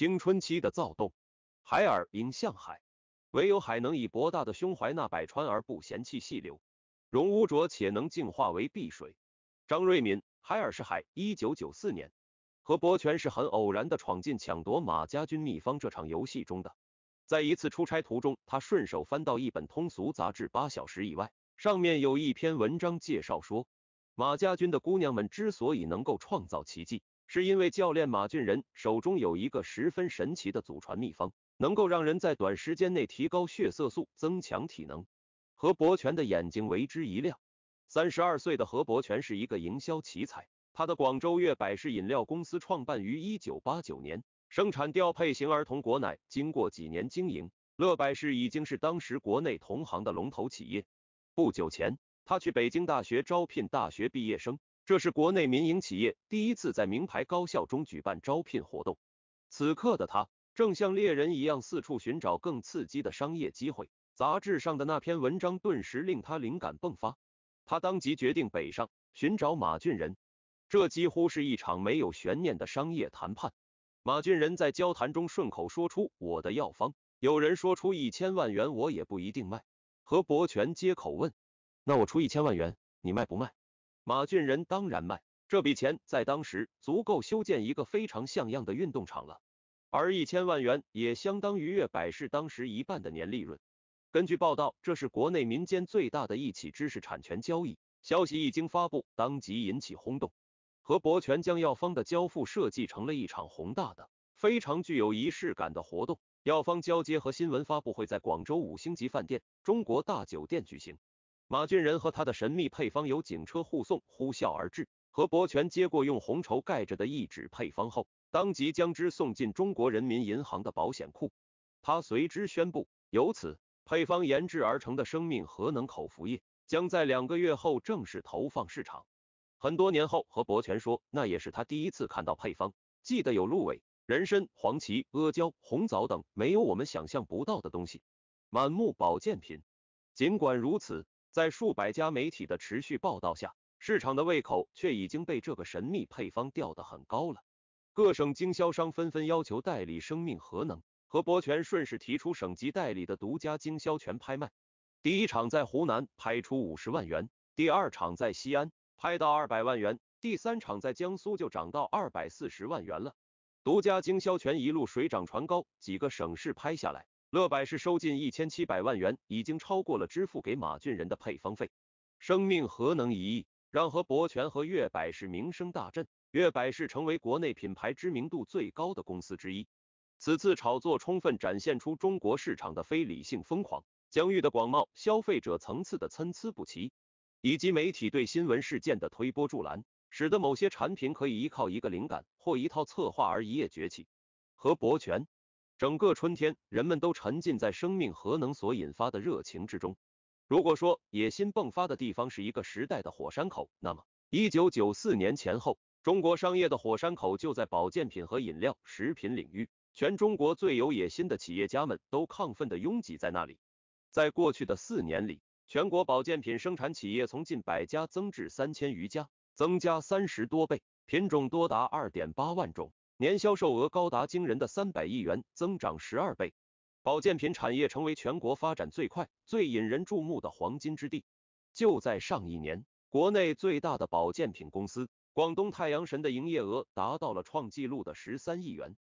青春期的躁动，海尔应向海，唯有海能以博大的胸怀纳百川而不嫌弃细流，容污浊且能净化为碧水。张瑞敏，海尔是海。一九九四年，何伯全是很偶然的闯进抢夺马家军秘方这场游戏中的，在一次出差途中，他顺手翻到一本通俗杂志《八小时以外》，上面有一篇文章介绍说，马家军的姑娘们之所以能够创造奇迹。是因为教练马俊仁手中有一个十分神奇的祖传秘方，能够让人在短时间内提高血色素，增强体能。何伯权的眼睛为之一亮。三十二岁的何伯权是一个营销奇才，他的广州粤百事饮料公司创办于一九八九年，生产调配型儿童果奶。经过几年经营，乐百氏已经是当时国内同行的龙头企业。不久前，他去北京大学招聘大学毕业生。这是国内民营企业第一次在名牌高校中举办招聘活动。此刻的他正像猎人一样四处寻找更刺激的商业机会。杂志上的那篇文章顿时令他灵感迸发，他当即决定北上寻找马俊仁。这几乎是一场没有悬念的商业谈判。马俊仁在交谈中顺口说出：“我的药方，有人说出一千万元，我也不一定卖。”何伯权接口问：“那我出一千万元，你卖不卖？”马俊仁当然卖这笔钱，在当时足够修建一个非常像样的运动场了，而一千万元也相当于月百事当时一半的年利润。根据报道，这是国内民间最大的一起知识产权交易。消息一经发布，当即引起轰动。何伯权将药方的交付设计成了一场宏大的、非常具有仪式感的活动。药方交接和新闻发布会在广州五星级饭店中国大酒店举行。马俊仁和他的神秘配方由警车护送，呼啸而至。何伯权接过用红绸盖着的一纸配方后，当即将之送进中国人民银行的保险库。他随之宣布，由此配方研制而成的生命核能口服液，将在两个月后正式投放市场。很多年后，何伯权说，那也是他第一次看到配方，记得有鹿尾、人参、黄芪、阿胶、红枣等，没有我们想象不到的东西，满目保健品。尽管如此。在数百家媒体的持续报道下，市场的胃口却已经被这个神秘配方吊得很高了。各省经销商纷纷要求代理生命核能，何伯权顺势提出省级代理的独家经销权拍卖。第一场在湖南拍出五十万元，第二场在西安拍到二百万元，第三场在江苏就涨到二百四十万元了。独家经销权一路水涨船高，几个省市拍下来。乐百氏收进一千七百万元，已经超过了支付给马俊仁的配方费。生命何能一亿，让何伯权和乐百氏名声大振，乐百氏成为国内品牌知名度最高的公司之一。此次炒作充分展现出中国市场的非理性疯狂，疆域的广袤，消费者层次的参差不齐，以及媒体对新闻事件的推波助澜，使得某些产品可以依靠一个灵感或一套策划而一夜崛起。何伯权。整个春天，人们都沉浸在生命核能所引发的热情之中。如果说野心迸发的地方是一个时代的火山口，那么一九九四年前后，中国商业的火山口就在保健品和饮料、食品领域。全中国最有野心的企业家们都亢奋地拥挤在那里。在过去的四年里，全国保健品生产企业从近百家增至三千余家，增加三十多倍，品种多达二点八万种。年销售额高达惊人的三百亿元，增长十二倍，保健品产业成为全国发展最快、最引人注目的黄金之地。就在上一年，国内最大的保健品公司广东太阳神的营业额达到了创纪录的十三亿元，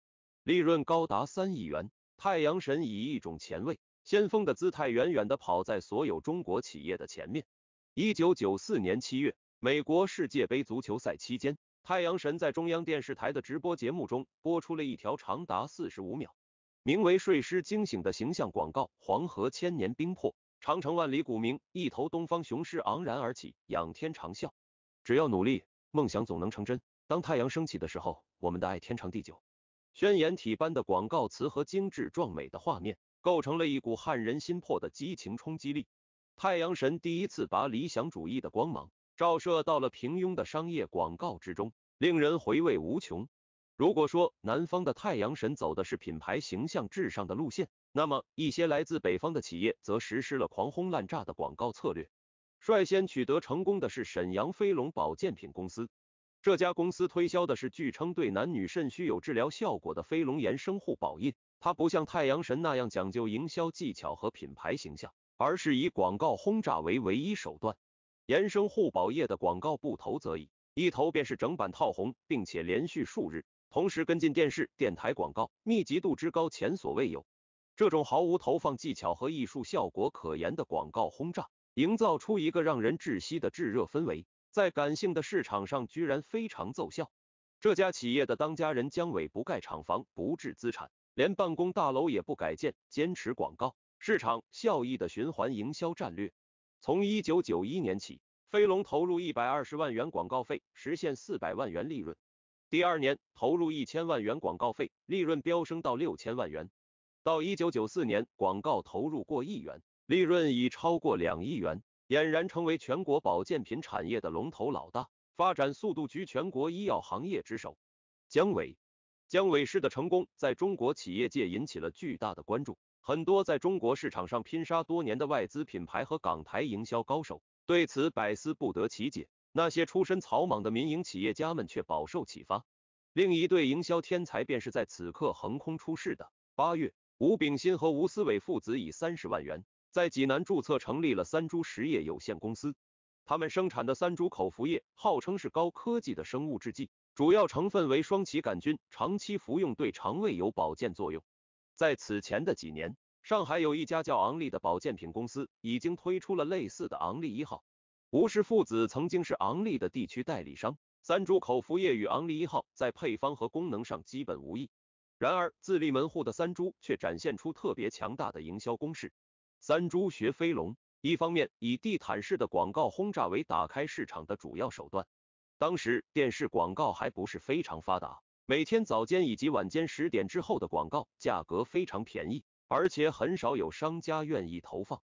利润高达三亿元。太阳神以一种前卫、先锋的姿态，远远地跑在所有中国企业的前面。一九九四年七月，美国世界杯足球赛期间。太阳神在中央电视台的直播节目中播出了一条长达四十五秒、名为《睡狮惊醒》的形象广告。黄河千年冰魄，长城万里古鸣，一头东方雄狮昂然而起，仰天长啸。只要努力，梦想总能成真。当太阳升起的时候，我们的爱天长地久。宣言体般的广告词和精致壮美的画面，构成了一股撼人心魄的激情冲击力。太阳神第一次把理想主义的光芒。照射到了平庸的商业广告之中，令人回味无穷。如果说南方的太阳神走的是品牌形象至上的路线，那么一些来自北方的企业则实施了狂轰滥炸的广告策略。率先取得成功的是沈阳飞龙保健品公司。这家公司推销的是据称对男女肾虚有治疗效果的飞龙延生护宝印。它不像太阳神那样讲究营销技巧和品牌形象，而是以广告轰炸为唯一手段。延伸互保业的广告不投则已，一投便是整版套红，并且连续数日，同时跟进电视、电台广告，密集度之高前所未有。这种毫无投放技巧和艺术效果可言的广告轰炸，营造出一个让人窒息的炙热氛围，在感性的市场上居然非常奏效。这家企业的当家人姜伟不盖厂房、不置资产，连办公大楼也不改建，坚持广告、市场、效益的循环营销战略。从一九九一年起，飞龙投入一百二十万元广告费，实现四百万元利润。第二年，投入一千万元广告费，利润飙升到六千万元。到一九九四年，广告投入过亿元，利润已超过两亿元，俨然成为全国保健品产业的龙头老大，发展速度居全国医药行业之首。姜伟，姜伟式的成功在中国企业界引起了巨大的关注。很多在中国市场上拼杀多年的外资品牌和港台营销高手对此百思不得其解，那些出身草莽的民营企业家们却饱受启发。另一对营销天才便是在此刻横空出世的。八月，吴炳新和吴思伟父子以三十万元在济南注册成立了三株实业有限公司。他们生产的三株口服液号称是高科技的生物制剂，主要成分为双歧杆菌，长期服用对肠胃有保健作用。在此前的几年，上海有一家叫昂立的保健品公司，已经推出了类似的昂立一号。吴氏父子曾经是昂立的地区代理商。三株口服液与昂立一号在配方和功能上基本无异。然而，自立门户的三株却展现出特别强大的营销攻势。三株学飞龙，一方面以地毯式的广告轰炸为打开市场的主要手段。当时电视广告还不是非常发达。每天早间以及晚间十点之后的广告价格非常便宜，而且很少有商家愿意投放。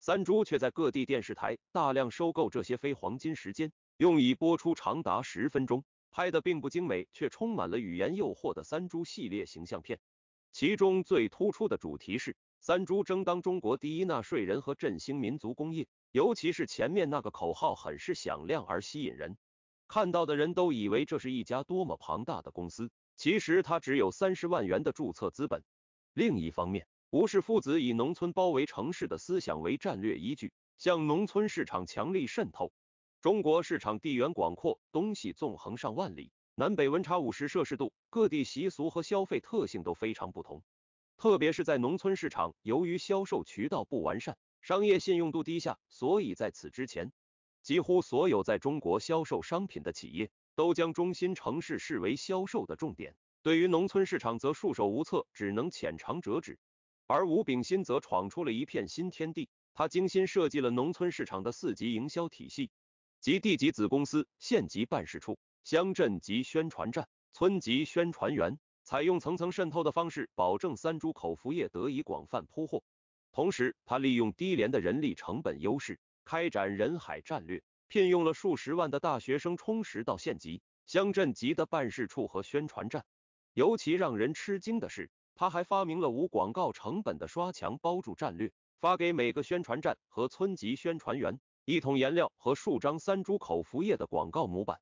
三株却在各地电视台大量收购这些非黄金时间，用以播出长达十分钟、拍的并不精美却充满了语言诱惑的三株系列形象片。其中最突出的主题是三株争当中国第一纳税人和振兴民族工业，尤其是前面那个口号很是响亮而吸引人。看到的人都以为这是一家多么庞大的公司，其实它只有三十万元的注册资本。另一方面，吴氏父子以农村包围城市的思想为战略依据，向农村市场强力渗透。中国市场地缘广阔，东西纵横上万里，南北温差五十摄氏度，各地习俗和消费特性都非常不同。特别是在农村市场，由于销售渠道不完善，商业信用度低下，所以在此之前。几乎所有在中国销售商品的企业都将中心城市视为销售的重点，对于农村市场则束手无策，只能浅尝辄止。而吴炳新则闯出了一片新天地。他精心设计了农村市场的四级营销体系，即地级子公司、县级办事处、乡镇级宣传站、村级宣传员，采用层层渗透的方式，保证三株口服液得以广泛铺货。同时，他利用低廉的人力成本优势。开展人海战略，聘用了数十万的大学生充实到县级、乡镇级的办事处和宣传站。尤其让人吃惊的是，他还发明了无广告成本的刷墙包住战略，发给每个宣传站和村级宣传员一桶颜料和数张三株口服液的广告模板，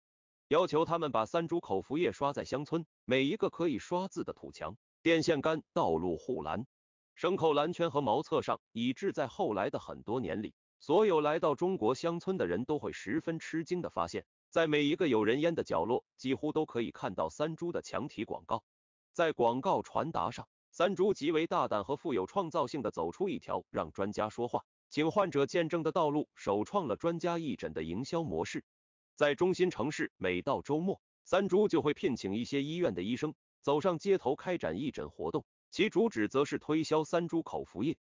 要求他们把三株口服液刷在乡村每一个可以刷字的土墙、电线杆、道路护栏、牲口栏圈和茅厕上，以致在后来的很多年里。所有来到中国乡村的人都会十分吃惊的发现，在每一个有人烟的角落，几乎都可以看到三株的墙体广告。在广告传达上，三株极为大胆和富有创造性的走出一条让专家说话，请患者见证的道路，首创了专家义诊的营销模式。在中心城市，每到周末，三株就会聘请一些医院的医生走上街头开展义诊活动，其主旨则是推销三株口服液。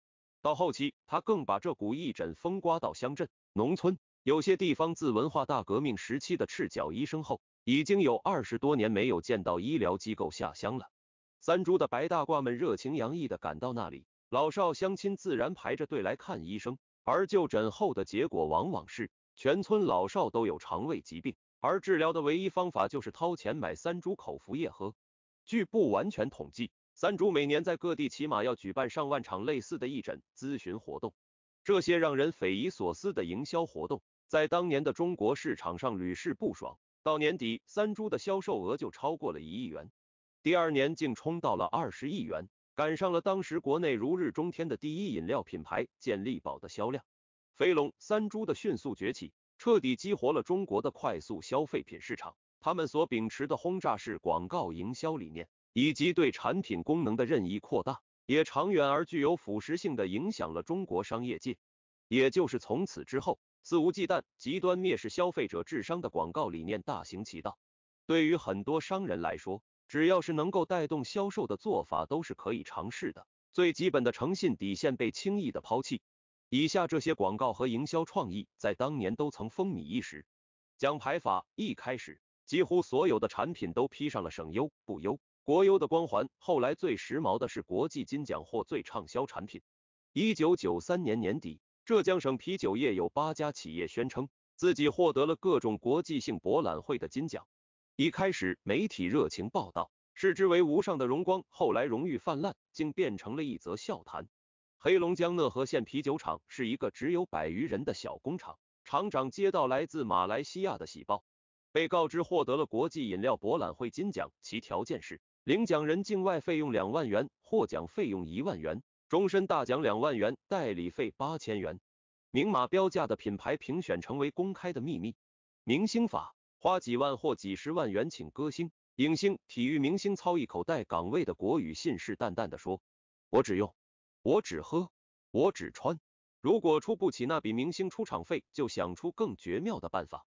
到后期，他更把这股义诊风刮到乡镇、农村。有些地方自文化大革命时期的赤脚医生后，已经有二十多年没有见到医疗机构下乡了。三株的白大褂们热情洋溢地赶到那里，老少乡亲自然排着队来看医生。而就诊后的结果往往是，全村老少都有肠胃疾病，而治疗的唯一方法就是掏钱买三株口服液喝。据不完全统计，三株每年在各地起码要举办上万场类似的义诊咨询活动，这些让人匪夷所思的营销活动，在当年的中国市场上屡试不爽。到年底，三株的销售额就超过了一亿元，第二年竟冲到了二十亿元，赶上了当时国内如日中天的第一饮料品牌健力宝的销量。飞龙、三株的迅速崛起，彻底激活了中国的快速消费品市场。他们所秉持的轰炸式广告营销理念。以及对产品功能的任意扩大，也长远而具有腐蚀性的影响了中国商业界。也就是从此之后，肆无忌惮、极端蔑视消费者智商的广告理念大行其道。对于很多商人来说，只要是能够带动销售的做法都是可以尝试的。最基本的诚信底线被轻易的抛弃。以下这些广告和营销创意在当年都曾风靡一时：奖牌法，一开始几乎所有的产品都披上了省优、不优。国优的光环，后来最时髦的是国际金奖或最畅销产品。一九九三年年底，浙江省啤酒业有八家企业宣称自己获得了各种国际性博览会的金奖。一开始，媒体热情报道，视之为无上的荣光。后来，荣誉泛滥，竟变成了一则笑谈。黑龙江讷河县啤酒厂是一个只有百余人的小工厂，厂长接到来自马来西亚的喜报，被告知获得了国际饮料博览会金奖，其条件是。领奖人境外费用两万元，获奖费用一万元，终身大奖两万元，代理费八千元。明码标价的品牌评选成为公开的秘密。明星法，花几万或几十万元请歌星、影星、体育明星操一口带港味的国语，信誓旦旦地说：“我只用，我只喝，我只穿。”如果出不起那笔明星出场费，就想出更绝妙的办法。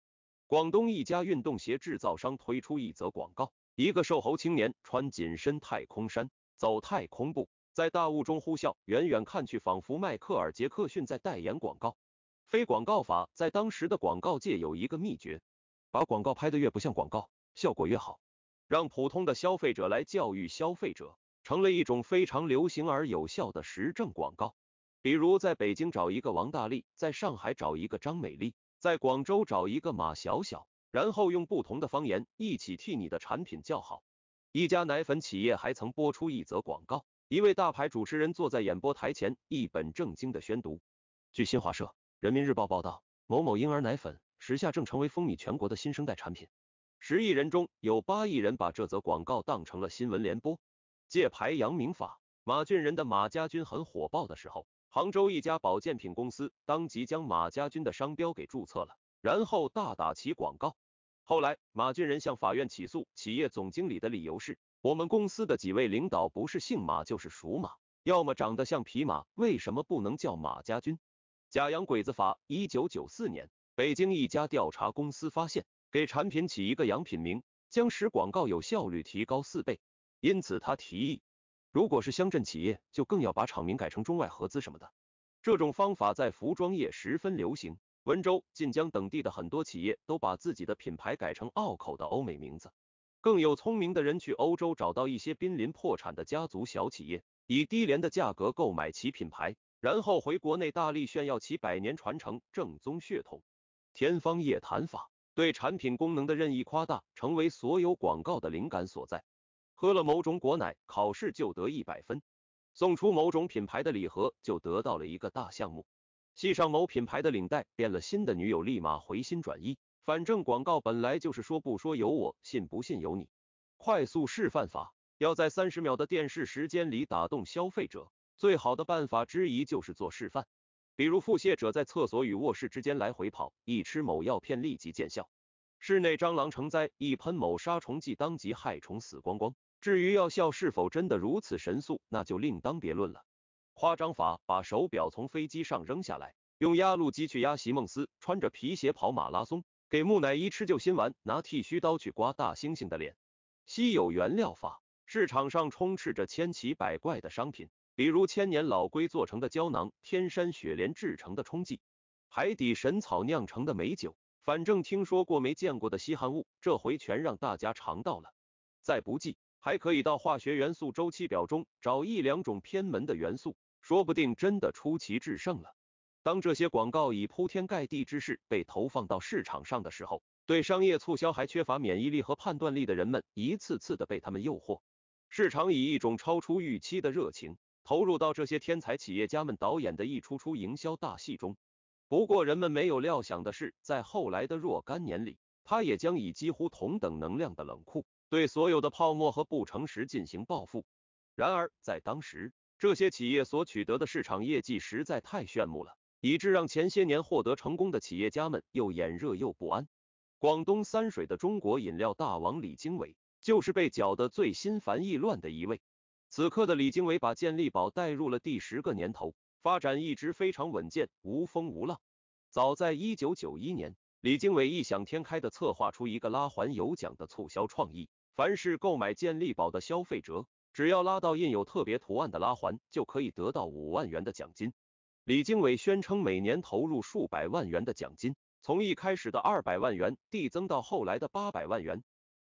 广东一家运动鞋制造商推出一则广告。一个瘦猴青年穿紧身太空衫，走太空步，在大雾中呼啸，远远看去仿佛迈克尔·杰克逊在代言广告。非广告法在当时的广告界有一个秘诀：把广告拍的越不像广告，效果越好。让普通的消费者来教育消费者，成了一种非常流行而有效的实证广告。比如在北京找一个王大力，在上海找一个张美丽，在广州找一个马小小。然后用不同的方言一起替你的产品叫好。一家奶粉企业还曾播出一则广告，一位大牌主持人坐在演播台前，一本正经的宣读。据新华社、人民日报报道，某某婴儿奶粉时下正成为风靡全国的新生代产品。十亿人中有八亿人把这则广告当成了新闻联播。借牌扬名法，马俊仁的马家军很火爆的时候，杭州一家保健品公司当即将马家军的商标给注册了，然后大打其广告。后来，马俊仁向法院起诉企业总经理的理由是：我们公司的几位领导不是姓马就是属马，要么长得像匹马，为什么不能叫马家军？假洋鬼子法。一九九四年，北京一家调查公司发现，给产品起一个洋品名，将使广告有效率提高四倍。因此，他提议，如果是乡镇企业，就更要把厂名改成中外合资什么的。这种方法在服装业十分流行。温州、晋江等地的很多企业都把自己的品牌改成拗口的欧美名字，更有聪明的人去欧洲找到一些濒临破产的家族小企业，以低廉的价格购买其品牌，然后回国内大力炫耀其百年传承、正宗血统。天方夜谭法对产品功能的任意夸大，成为所有广告的灵感所在。喝了某种果奶，考试就得一百分；送出某种品牌的礼盒，就得到了一个大项目。系上某品牌的领带，变了心的女友立马回心转意。反正广告本来就是说不说有我，信不信由你。快速示范法，要在三十秒的电视时间里打动消费者，最好的办法之一就是做示范。比如腹泻者在厕所与卧室之间来回跑，一吃某药片立即见效；室内蟑螂成灾，一喷某杀虫剂，当即害虫死光光。至于药效是否真的如此神速，那就另当别论了。夸张法：把手表从飞机上扔下来，用压路机去压席梦思，穿着皮鞋跑马拉松，给木乃伊吃救心丸，拿剃须刀去刮大猩猩的脸。稀有原料法：市场上充斥着千奇百怪的商品，比如千年老龟做成的胶囊，天山雪莲制成的冲剂，海底神草酿成的美酒，反正听说过没见过的稀罕物，这回全让大家尝到了。再不济，还可以到化学元素周期表中找一两种偏门的元素。说不定真的出奇制胜了。当这些广告以铺天盖地之势被投放到市场上的时候，对商业促销还缺乏免疫力和判断力的人们，一次次的被他们诱惑。市场以一种超出预期的热情，投入到这些天才企业家们导演的一出出营销大戏中。不过，人们没有料想的是，在后来的若干年里，他也将以几乎同等能量的冷酷，对所有的泡沫和不诚实进行报复。然而，在当时。这些企业所取得的市场业绩实在太炫目了，以致让前些年获得成功的企业家们又眼热又不安。广东三水的中国饮料大王李经纬就是被搅得最心烦意乱的一位。此刻的李经纬把健力宝带入了第十个年头，发展一直非常稳健，无风无浪。早在一九九一年，李经纬异想天开的策划出一个拉环有奖的促销创意，凡是购买健力宝的消费者。只要拉到印有特别图案的拉环，就可以得到五万元的奖金。李经纬宣称每年投入数百万元的奖金，从一开始的二百万元递增到后来的八百万元。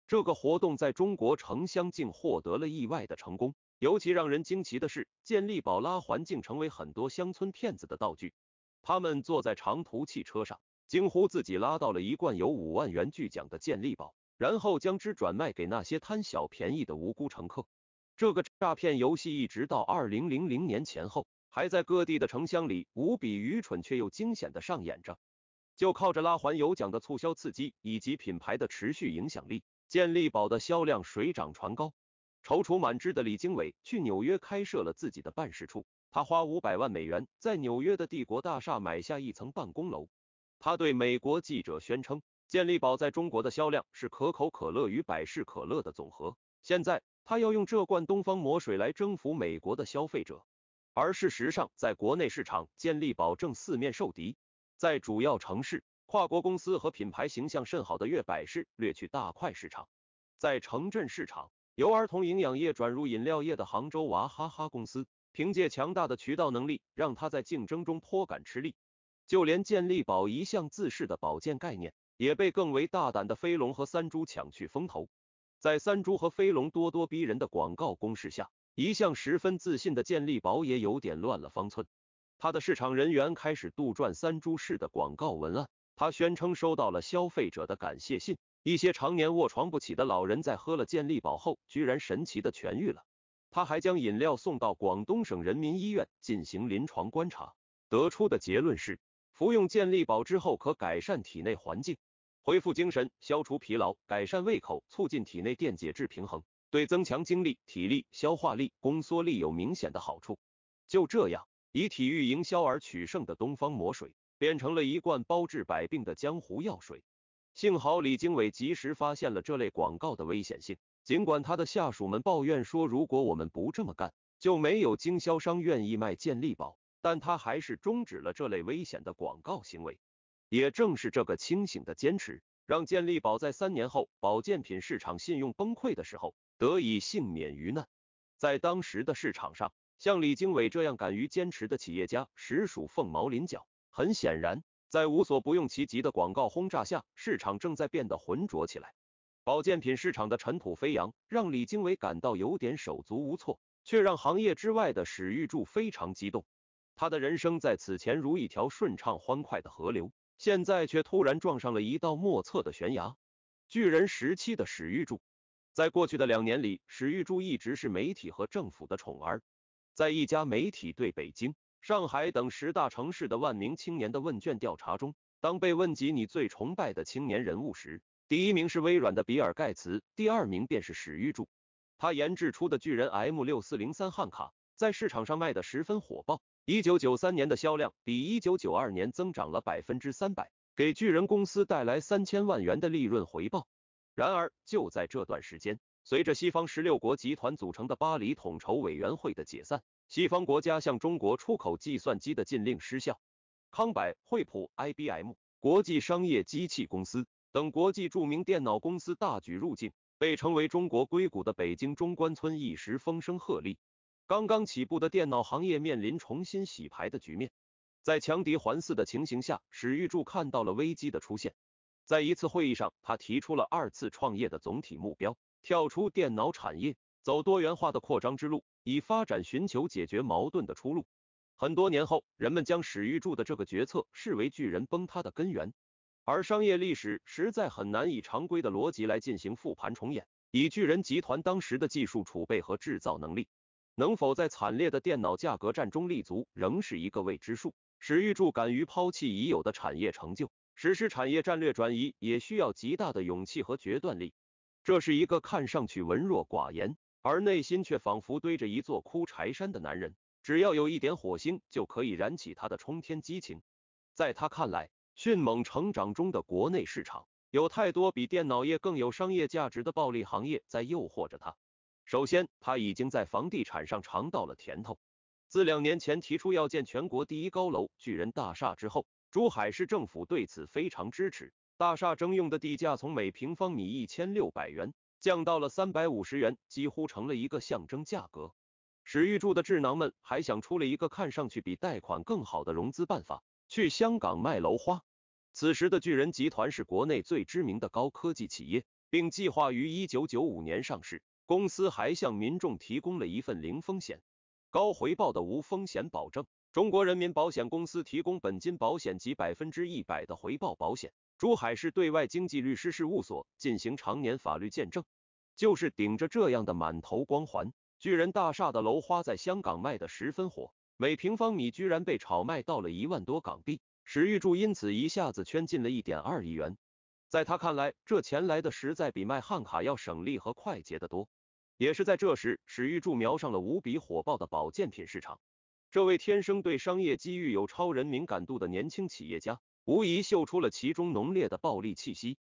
这个活动在中国城乡竟获得了意外的成功。尤其让人惊奇的是，健力宝拉环竟成为很多乡村骗子的道具。他们坐在长途汽车上，惊呼自己拉到了一罐有五万元巨奖的健力宝，然后将之转卖给那些贪小便宜的无辜乘客。这个诈骗游戏一直到二零零零年前后，还在各地的城乡里无比愚蠢却又惊险的上演着。就靠着拉环有奖的促销刺激以及品牌的持续影响力，健力宝的销量水涨船高。踌躇满志的李经纬去纽约开设了自己的办事处，他花五百万美元在纽约的帝国大厦买下一层办公楼。他对美国记者宣称，健力宝在中国的销量是可口可乐与百事可乐的总和。现在。他要用这罐东方魔水来征服美国的消费者，而事实上，在国内市场，健力宝正四面受敌。在主要城市，跨国公司和品牌形象甚好的粤百事掠去大块市场；在城镇市场，由儿童营养液转入饮料业的杭州娃哈哈公司，凭借强大的渠道能力，让他在竞争中颇感吃力。就连健力宝一向自恃的保健概念，也被更为大胆的飞龙和三株抢去风头。在三株和飞龙咄咄逼人的广告攻势下，一向十分自信的健力宝也有点乱了方寸。他的市场人员开始杜撰三株式的广告文案。他宣称收到了消费者的感谢信，一些常年卧床不起的老人在喝了健力宝后，居然神奇的痊愈了。他还将饮料送到广东省人民医院进行临床观察，得出的结论是，服用健力宝之后可改善体内环境。恢复精神，消除疲劳，改善胃口，促进体内电解质平衡，对增强精力、体力、消化力、宫缩力有明显的好处。就这样，以体育营销而取胜的东方魔水，变成了一罐包治百病的江湖药水。幸好李经纬及时发现了这类广告的危险性，尽管他的下属们抱怨说，如果我们不这么干，就没有经销商愿意卖健力宝，但他还是终止了这类危险的广告行为。也正是这个清醒的坚持，让健力宝在三年后保健品市场信用崩溃的时候得以幸免于难。在当时的市场上，像李经纬这样敢于坚持的企业家实属凤毛麟角。很显然，在无所不用其极的广告轰炸下，市场正在变得浑浊起来。保健品市场的尘土飞扬，让李经纬感到有点手足无措，却让行业之外的史玉柱非常激动。他的人生在此前如一条顺畅欢快的河流。现在却突然撞上了一道莫测的悬崖。巨人时期的史玉柱，在过去的两年里，史玉柱一直是媒体和政府的宠儿。在一家媒体对北京、上海等十大城市的万名青年的问卷调查中，当被问及你最崇拜的青年人物时，第一名是微软的比尔·盖茨，第二名便是史玉柱。他研制出的巨人 M 六四零三汉卡在市场上卖的十分火爆。一九九三年的销量比一九九二年增长了百分之三百，给巨人公司带来三千万元的利润回报。然而，就在这段时间，随着西方十六国集团组成的巴黎统筹委员会的解散，西方国家向中国出口计算机的禁令失效，康柏、惠普、IBM（ 国际商业机器公司）等国际著名电脑公司大举入境，被称为中国硅谷的北京中关村一时风声鹤唳。刚刚起步的电脑行业面临重新洗牌的局面，在强敌环伺的情形下，史玉柱看到了危机的出现。在一次会议上，他提出了二次创业的总体目标，跳出电脑产业，走多元化的扩张之路，以发展寻求解决矛盾的出路。很多年后，人们将史玉柱的这个决策视为巨人崩塌的根源。而商业历史实在很难以常规的逻辑来进行复盘重演。以巨人集团当时的技术储备和制造能力。能否在惨烈的电脑价格战中立足，仍是一个未知数。史玉柱敢于抛弃已有的产业成就，实施产业战略转移，也需要极大的勇气和决断力。这是一个看上去文弱寡言，而内心却仿佛堆着一座枯柴山的男人。只要有一点火星，就可以燃起他的冲天激情。在他看来，迅猛成长中的国内市场，有太多比电脑业更有商业价值的暴利行业在诱惑着他。首先，他已经在房地产上尝到了甜头。自两年前提出要建全国第一高楼“巨人大厦”之后，珠海市政府对此非常支持。大厦征用的地价从每平方米一千六百元降到了三百五十元，几乎成了一个象征价格。史玉柱的智囊们还想出了一个看上去比贷款更好的融资办法——去香港卖楼花。此时的巨人集团是国内最知名的高科技企业，并计划于一九九五年上市。公司还向民众提供了一份零风险、高回报的无风险保证。中国人民保险公司提供本金保险及百分之一百的回报保险。珠海市对外经济律师事务所进行常年法律见证。就是顶着这样的满头光环，巨人大厦的楼花在香港卖得十分火，每平方米居然被炒卖到了一万多港币。史玉柱因此一下子圈进了一点二亿元。在他看来，这钱来的实在比卖汉卡要省力和快捷得多。也是在这时，史玉柱瞄上了无比火爆的保健品市场。这位天生对商业机遇有超人敏感度的年轻企业家，无疑嗅出了其中浓烈的暴利气息。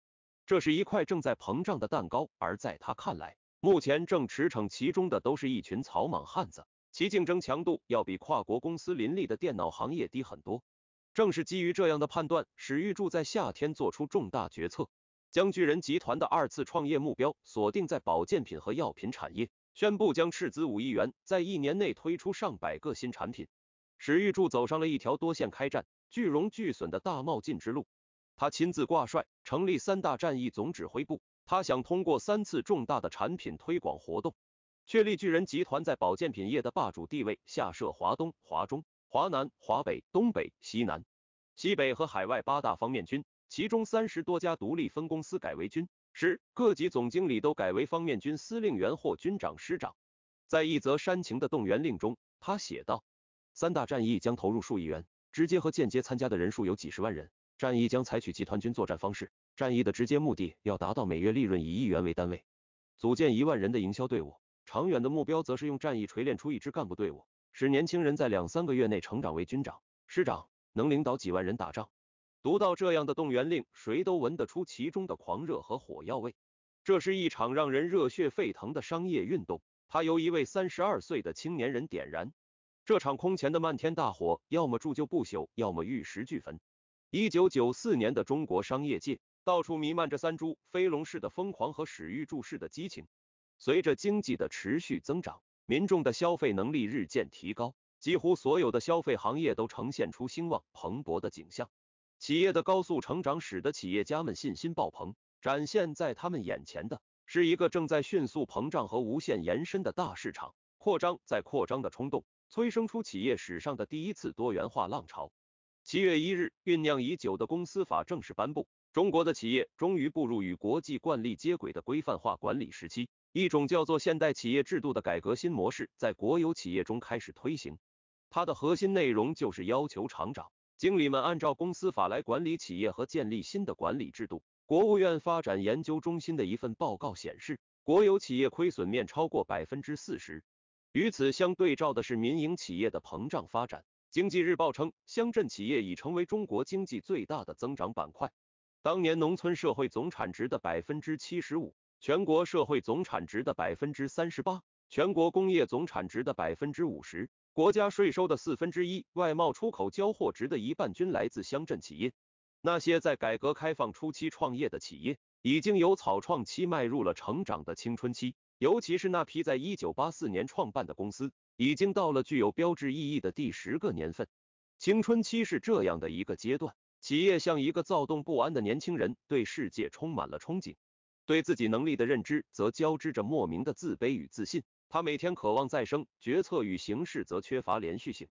这是一块正在膨胀的蛋糕，而在他看来，目前正驰骋其中的都是一群草莽汉子，其竞争强度要比跨国公司林立的电脑行业低很多。正是基于这样的判断，史玉柱在夏天做出重大决策。将巨人集团的二次创业目标锁定在保健品和药品产业，宣布将斥资五亿元，在一年内推出上百个新产品。史玉柱走上了一条多线开战、聚荣聚损的大冒进之路。他亲自挂帅，成立三大战役总指挥部。他想通过三次重大的产品推广活动，确立巨人集团在保健品业的霸主地位。下设华东、华中、华南、华北、东北、西南、西北和海外八大方面军。其中三十多家独立分公司改为军师，各级总经理都改为方面军司令员或军长师长。在一则煽情的动员令中，他写道：“三大战役将投入数亿元，直接和间接参加的人数有几十万人。战役将采取集团军作战方式。战役的直接目的要达到每月利润以亿元为单位，组建一万人的营销队伍。长远的目标则是用战役锤炼出一支干部队伍，使年轻人在两三个月内成长为军长、师长，能领导几万人打仗。”读到这样的动员令，谁都闻得出其中的狂热和火药味。这是一场让人热血沸腾的商业运动，它由一位三十二岁的青年人点燃。这场空前的漫天大火，要么铸就不朽，要么玉石俱焚。一九九四年的中国商业界，到处弥漫着三株飞龙式的疯狂和史玉柱式的激情。随着经济的持续增长，民众的消费能力日渐提高，几乎所有的消费行业都呈现出兴旺蓬勃的景象。企业的高速成长使得企业家们信心爆棚，展现在他们眼前的是一个正在迅速膨胀和无限延伸的大市场，扩张在扩张的冲动催生出企业史上的第一次多元化浪潮。七月一日，酝酿已久的公司法正式颁布，中国的企业终于步入与国际惯例接轨的规范化管理时期，一种叫做现代企业制度的改革新模式在国有企业中开始推行，它的核心内容就是要求厂长。经理们按照公司法来管理企业和建立新的管理制度。国务院发展研究中心的一份报告显示，国有企业亏损面超过百分之四十。与此相对照的是民营企业的膨胀发展。经济日报称，乡镇企业已成为中国经济最大的增长板块。当年农村社会总产值的百分之七十五，全国社会总产值的百分之三十八，全国工业总产值的百分之五十。国家税收的四分之一，外贸出口交货值的一半均来自乡镇企业。那些在改革开放初期创业的企业，已经由草创期迈入了成长的青春期。尤其是那批在一九八四年创办的公司，已经到了具有标志意义的第十个年份。青春期是这样的一个阶段，企业像一个躁动不安的年轻人，对世界充满了憧憬，对自己能力的认知则交织着莫名的自卑与自信。他每天渴望再生，决策与形式则缺乏连续性。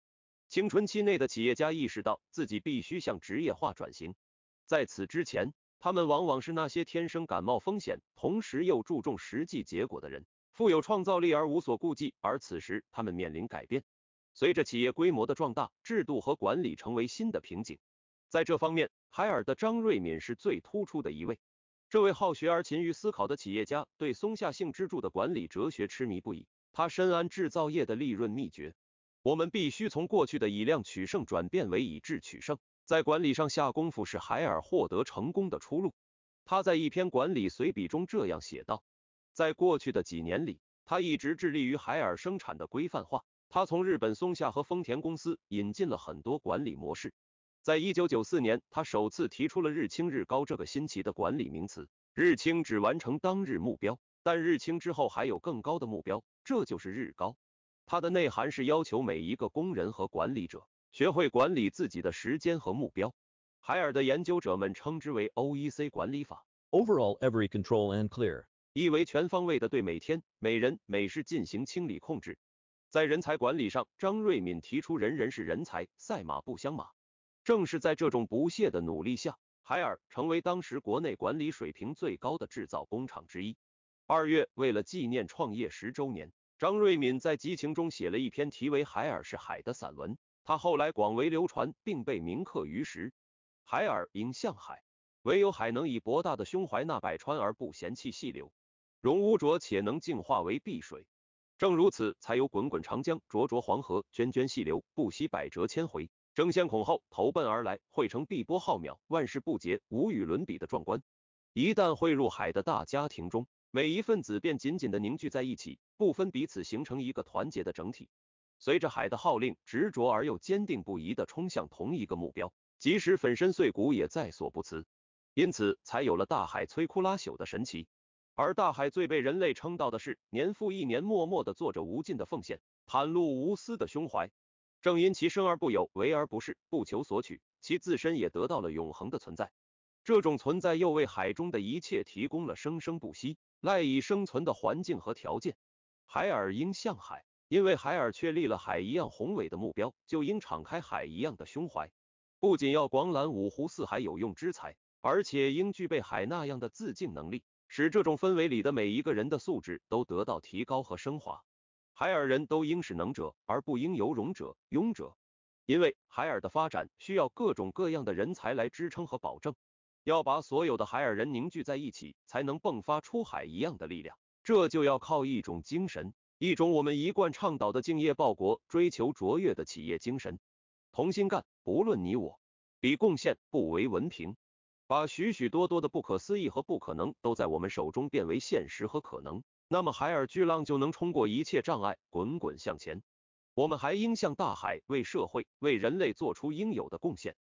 青春期内的企业家意识到自己必须向职业化转型。在此之前，他们往往是那些天生感冒风险，同时又注重实际结果的人，富有创造力而无所顾忌。而此时，他们面临改变。随着企业规模的壮大，制度和管理成为新的瓶颈。在这方面，海尔的张瑞敏是最突出的一位。这位好学而勤于思考的企业家对松下幸之助的管理哲学痴迷不已，他深谙制造业的利润秘诀。我们必须从过去的以量取胜转变为以质取胜，在管理上下功夫是海尔获得成功的出路。他在一篇管理随笔中这样写道：在过去的几年里，他一直致力于海尔生产的规范化。他从日本松下和丰田公司引进了很多管理模式。在一九九四年，他首次提出了“日清日高”这个新奇的管理名词。日清只完成当日目标，但日清之后还有更高的目标，这就是日高。它的内涵是要求每一个工人和管理者学会管理自己的时间和目标。海尔的研究者们称之为 OEC 管理法 （Overall Every Control and Clear），意为全方位的对每天、每人、每事进行清理控制。在人才管理上，张瑞敏提出“人人是人才，赛马不相马”。正是在这种不懈的努力下，海尔成为当时国内管理水平最高的制造工厂之一。二月，为了纪念创业十周年，张瑞敏在《激情》中写了一篇题为《海尔是海》的散文，他后来广为流传，并被铭刻于石。海尔应像海，唯有海能以博大的胸怀纳百川而不嫌弃细流，容污浊且能净化为碧水。正如此，才有滚滚长江、浊浊黄河、涓涓细流，不惜百折千回。争先恐后，投奔而来，汇成碧波浩渺、万事不竭、无与伦比的壮观。一旦汇入海的大家庭中，每一份子便紧紧的凝聚在一起，不分彼此，形成一个团结的整体。随着海的号令，执着而又坚定不移的冲向同一个目标，即使粉身碎骨也在所不辞。因此，才有了大海摧枯拉朽的神奇。而大海最被人类称道的是，年复一年，默默的做着无尽的奉献，袒露无私的胸怀。正因其生而不有，为而不是，不求索取，其自身也得到了永恒的存在。这种存在又为海中的一切提供了生生不息、赖以生存的环境和条件。海尔应像海，因为海尔确立了海一样宏伟的目标，就应敞开海一样的胸怀，不仅要广揽五湖四海有用之才，而且应具备海那样的自净能力，使这种氛围里的每一个人的素质都得到提高和升华。海尔人都应是能者，而不应有勇者、勇者，因为海尔的发展需要各种各样的人才来支撑和保证。要把所有的海尔人凝聚在一起，才能迸发出海一样的力量。这就要靠一种精神，一种我们一贯倡导的敬业报国、追求卓越的企业精神。同心干，不论你我；比贡献，不为文凭。把许许多多的不可思议和不可能，都在我们手中变为现实和可能。那么海尔巨浪就能冲过一切障碍，滚滚向前。我们还应向大海为社会、为人类做出应有的贡献。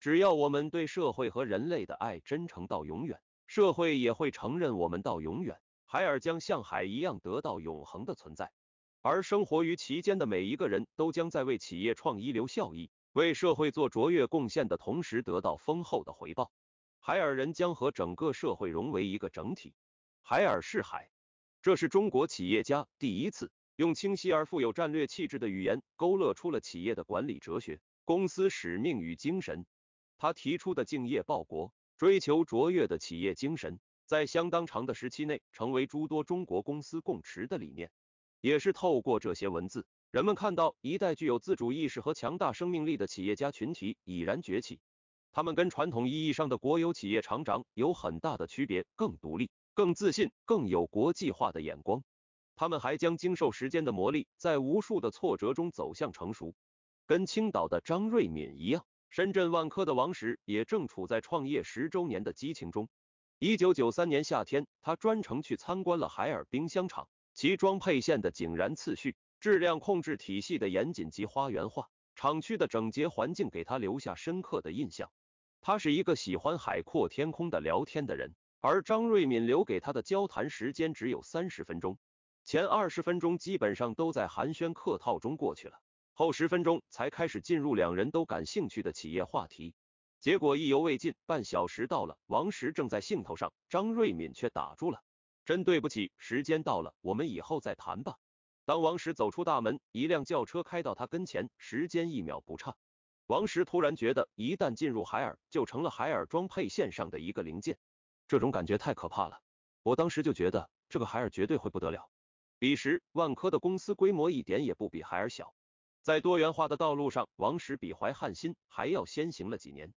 只要我们对社会和人类的爱真诚到永远，社会也会承认我们到永远。海尔将像海一样得到永恒的存在，而生活于其间的每一个人都将在为企业创一流效益、为社会做卓越贡献的同时得到丰厚的回报。海尔人将和整个社会融为一个整体。海尔是海。这是中国企业家第一次用清晰而富有战略气质的语言，勾勒出了企业的管理哲学、公司使命与精神。他提出的敬业报国、追求卓越的企业精神，在相当长的时期内成为诸多中国公司共持的理念。也是透过这些文字，人们看到一代具有自主意识和强大生命力的企业家群体已然崛起。他们跟传统意义上的国有企业厂长有很大的区别，更独立。更自信，更有国际化的眼光。他们还将经受时间的磨砺，在无数的挫折中走向成熟。跟青岛的张瑞敏一样，深圳万科的王石也正处在创业十周年的激情中。一九九三年夏天，他专程去参观了海尔冰箱厂，其装配线的井然次序、质量控制体系的严谨及花园化厂区的整洁环境给他留下深刻的印象。他是一个喜欢海阔天空的聊天的人。而张瑞敏留给他的交谈时间只有三十分钟，前二十分钟基本上都在寒暄客套中过去了，后十分钟才开始进入两人都感兴趣的企业话题。结果意犹未尽，半小时到了，王石正在兴头上，张瑞敏却打住了：“真对不起，时间到了，我们以后再谈吧。”当王石走出大门，一辆轿车开到他跟前，时间一秒不差。王石突然觉得，一旦进入海尔，就成了海尔装配线上的一个零件。这种感觉太可怕了，我当时就觉得这个海尔绝对会不得了。彼时，万科的公司规模一点也不比海尔小，在多元化的道路上，王石比怀汉新还要先行了几年。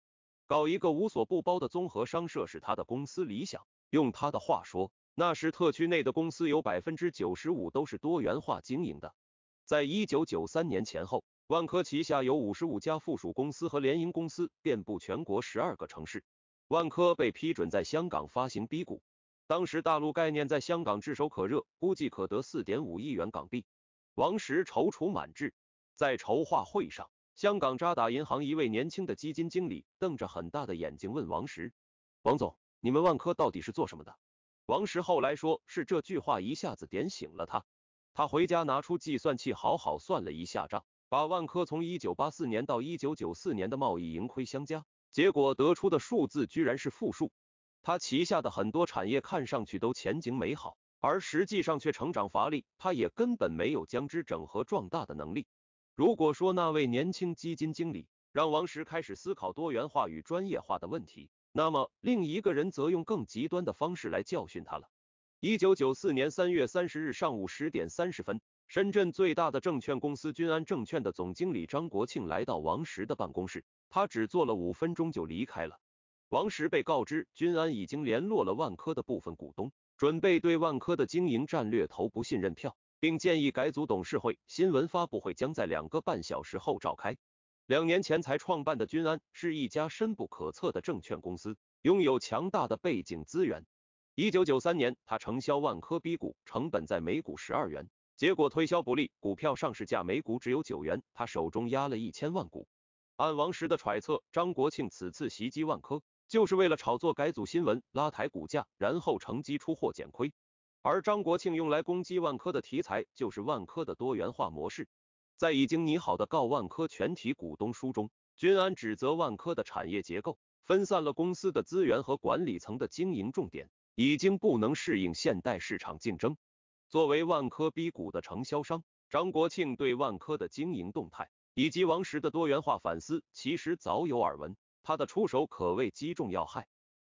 搞一个无所不包的综合商社是他的公司理想。用他的话说，那时特区内的公司有百分之九十五都是多元化经营的。在一九九三年前后，万科旗下有五十五家附属公司和联营公司，遍布全国十二个城市。万科被批准在香港发行 B 股，当时大陆概念在香港炙手可热，估计可得四点五亿元港币。王石踌躇满志，在筹划会上，香港渣打银行一位年轻的基金经理瞪着很大的眼睛问王石：“王总，你们万科到底是做什么的？”王石后来说是这句话一下子点醒了他，他回家拿出计算器好好算了一下账，把万科从一九八四年到一九九四年的贸易盈亏相加。结果得出的数字居然是负数。他旗下的很多产业看上去都前景美好，而实际上却成长乏力。他也根本没有将之整合壮大的能力。如果说那位年轻基金经理让王石开始思考多元化与专业化的问题，那么另一个人则用更极端的方式来教训他了。一九九四年三月三十日上午十点三十分。深圳最大的证券公司君安证券的总经理张国庆来到王石的办公室，他只坐了五分钟就离开了。王石被告知，君安已经联络了万科的部分股东，准备对万科的经营战略投不信任票，并建议改组董事会。新闻发布会将在两个半小时后召开。两年前才创办的君安是一家深不可测的证券公司，拥有强大的背景资源。1993年，他承销万科 B 股，成本在每股12元。结果推销不利，股票上市价每股只有九元，他手中压了一千万股。按王石的揣测，张国庆此次袭击万科，就是为了炒作改组新闻，拉抬股价，然后乘机出货减亏。而张国庆用来攻击万科的题材，就是万科的多元化模式。在已经拟好的告万科全体股东书中，君安指责万科的产业结构分散了公司的资源和管理层的经营重点，已经不能适应现代市场竞争。作为万科 B 股的承销商，张国庆对万科的经营动态以及王石的多元化反思其实早有耳闻，他的出手可谓击中要害。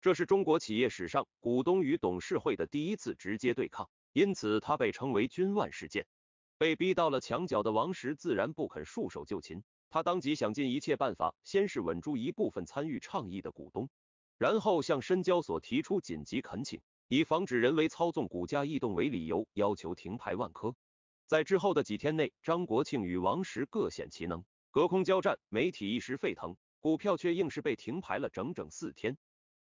这是中国企业史上股东与董事会的第一次直接对抗，因此他被称为“军万事件”。被逼到了墙角的王石自然不肯束手就擒，他当即想尽一切办法，先是稳住一部分参与倡议的股东，然后向深交所提出紧急恳请。以防止人为操纵股价异动为理由，要求停牌万科。在之后的几天内，张国庆与王石各显其能，隔空交战，媒体一时沸腾，股票却硬是被停牌了整整四天。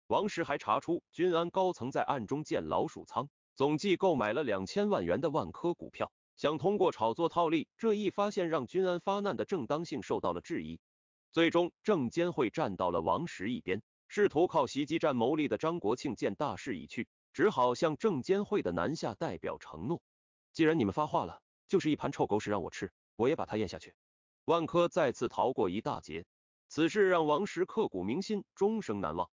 王石还查出君安高层在暗中建老鼠仓，总计购买了两千万元的万科股票，想通过炒作套利。这一发现让君安发难的正当性受到了质疑。最终，证监会站到了王石一边，试图靠袭击战牟利的张国庆见大势已去。只好向证监会的南下代表承诺：“既然你们发话了，就是一盘臭狗屎让我吃，我也把它咽下去。”万科再次逃过一大劫。此事让王石刻骨铭心，终生难忘。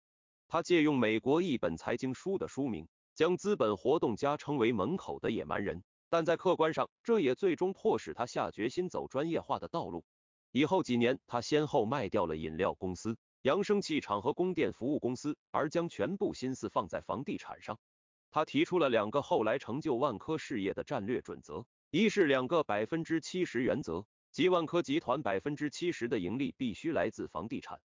他借用美国一本财经书的书名，将资本活动家称为“门口的野蛮人”，但在客观上，这也最终迫使他下决心走专业化的道路。以后几年，他先后卖掉了饮料公司、扬声器厂和供电服务公司，而将全部心思放在房地产上。他提出了两个后来成就万科事业的战略准则：一是两个百分之七十原则，即万科集团百分之七十的盈利必须来自房地产，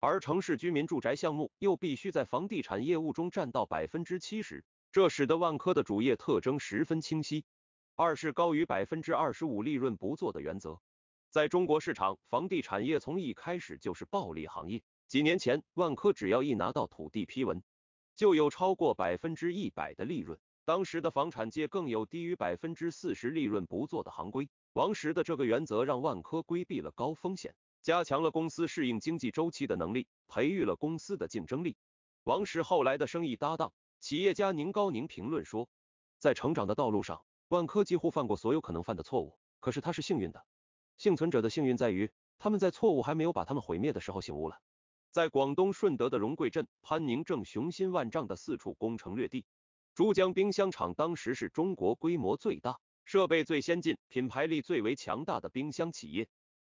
而城市居民住宅项目又必须在房地产业务中占到百分之七十，这使得万科的主业特征十分清晰；二是高于百分之二十五利润不做的原则。在中国市场，房地产业从一开始就是暴利行业，几年前，万科只要一拿到土地批文。就有超过百分之一百的利润，当时的房产界更有低于百分之四十利润不做的行规。王石的这个原则让万科规避了高风险，加强了公司适应经济周期的能力，培育了公司的竞争力。王石后来的生意搭档、企业家宁高宁评论说，在成长的道路上，万科几乎犯过所有可能犯的错误，可是他是幸运的。幸存者的幸运在于，他们在错误还没有把他们毁灭的时候醒悟了。在广东顺德的容桂镇，潘宁正雄心万丈的四处攻城略地。珠江冰箱厂当时是中国规模最大、设备最先进、品牌力最为强大的冰箱企业。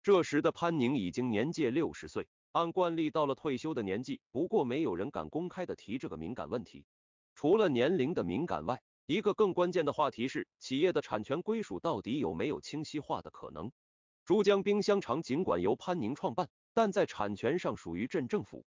这时的潘宁已经年届六十岁，按惯例到了退休的年纪。不过没有人敢公开的提这个敏感问题。除了年龄的敏感外，一个更关键的话题是企业的产权归属到底有没有清晰化的可能？珠江冰箱厂尽管由潘宁创办。但在产权上属于镇政府。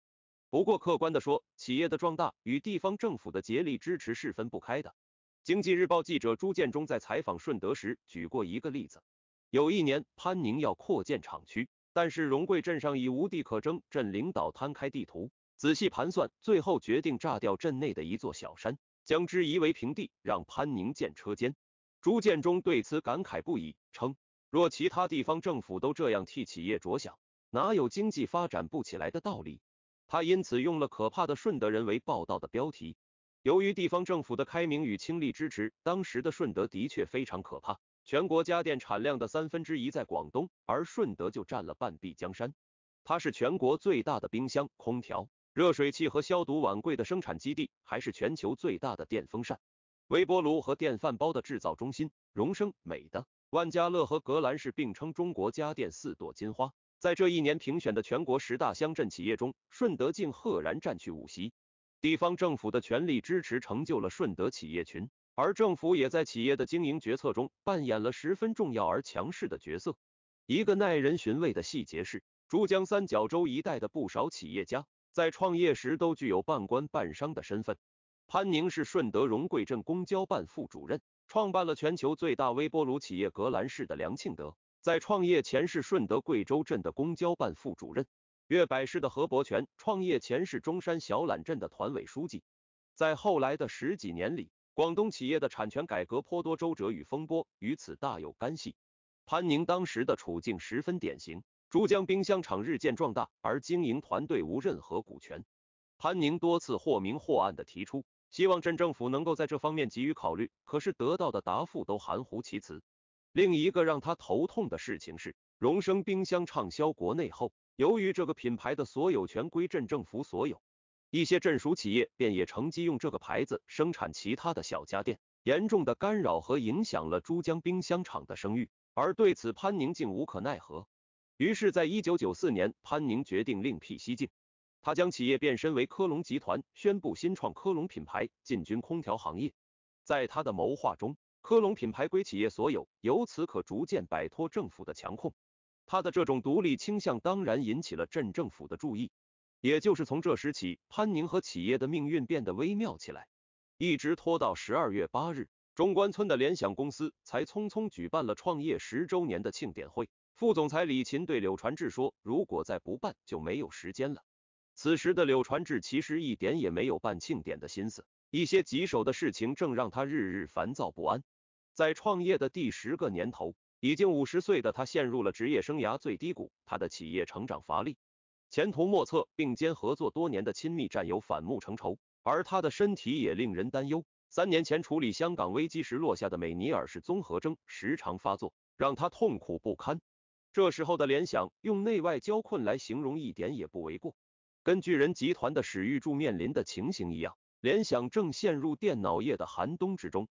不过客观的说，企业的壮大与地方政府的竭力支持是分不开的。经济日报记者朱建忠在采访顺德时举过一个例子：有一年潘宁要扩建厂区，但是容桂镇上已无地可征，镇领导摊开地图，仔细盘算，最后决定炸掉镇内的一座小山，将之夷为平地，让潘宁建车间。朱建忠对此感慨不已，称若其他地方政府都这样替企业着想。哪有经济发展不起来的道理？他因此用了可怕的顺德人为报道的标题。由于地方政府的开明与倾力支持，当时的顺德的确非常可怕。全国家电产量的三分之一在广东，而顺德就占了半壁江山。它是全国最大的冰箱、空调、热水器和消毒碗柜的生产基地，还是全球最大的电风扇、微波炉和电饭煲的制造中心。荣声、美的、万家乐和格兰仕并称中国家电四朵金花。在这一年评选的全国十大乡镇企业中，顺德竟赫然占据五席。地方政府的全力支持成就了顺德企业群，而政府也在企业的经营决策中扮演了十分重要而强势的角色。一个耐人寻味的细节是，珠江三角洲一带的不少企业家在创业时都具有半官半商的身份。潘宁是顺德容桂镇公交办副主任，创办了全球最大微波炉企业格兰仕的梁庆德。在创业前是顺德桂州镇的公交办副主任，粤百氏的何伯全创业前是中山小榄镇的团委书记。在后来的十几年里，广东企业的产权改革颇多周折与风波，与此大有干系。潘宁当时的处境十分典型，珠江冰箱厂日渐壮大，而经营团队无任何股权。潘宁多次或明或暗的提出，希望镇政府能够在这方面给予考虑，可是得到的答复都含糊其辞。另一个让他头痛的事情是，荣升冰箱畅销国内后，由于这个品牌的所有权归镇政府所有，一些镇属企业便也乘机用这个牌子生产其他的小家电，严重的干扰和影响了珠江冰箱厂的声誉。而对此，潘宁竟无可奈何。于是，在一九九四年，潘宁决定另辟蹊径，他将企业变身为科龙集团，宣布新创科龙品牌进军空调行业。在他的谋划中，科龙品牌归企业所有，由此可逐渐摆脱政府的强控。他的这种独立倾向当然引起了镇政府的注意。也就是从这时起，潘宁和企业的命运变得微妙起来。一直拖到十二月八日，中关村的联想公司才匆匆举办了创业十周年的庆典会。副总裁李琴对柳传志说：“如果再不办，就没有时间了。”此时的柳传志其实一点也没有办庆典的心思，一些棘手的事情正让他日日烦躁不安。在创业的第十个年头，已经五十岁的他陷入了职业生涯最低谷，他的企业成长乏力，前途莫测，并肩合作多年的亲密战友反目成仇，而他的身体也令人担忧。三年前处理香港危机时落下的美尼尔氏综合征时常发作，让他痛苦不堪。这时候的联想，用内外交困来形容一点也不为过，跟巨人集团的史玉柱面临的情形一样，联想正陷入电脑业的寒冬之中。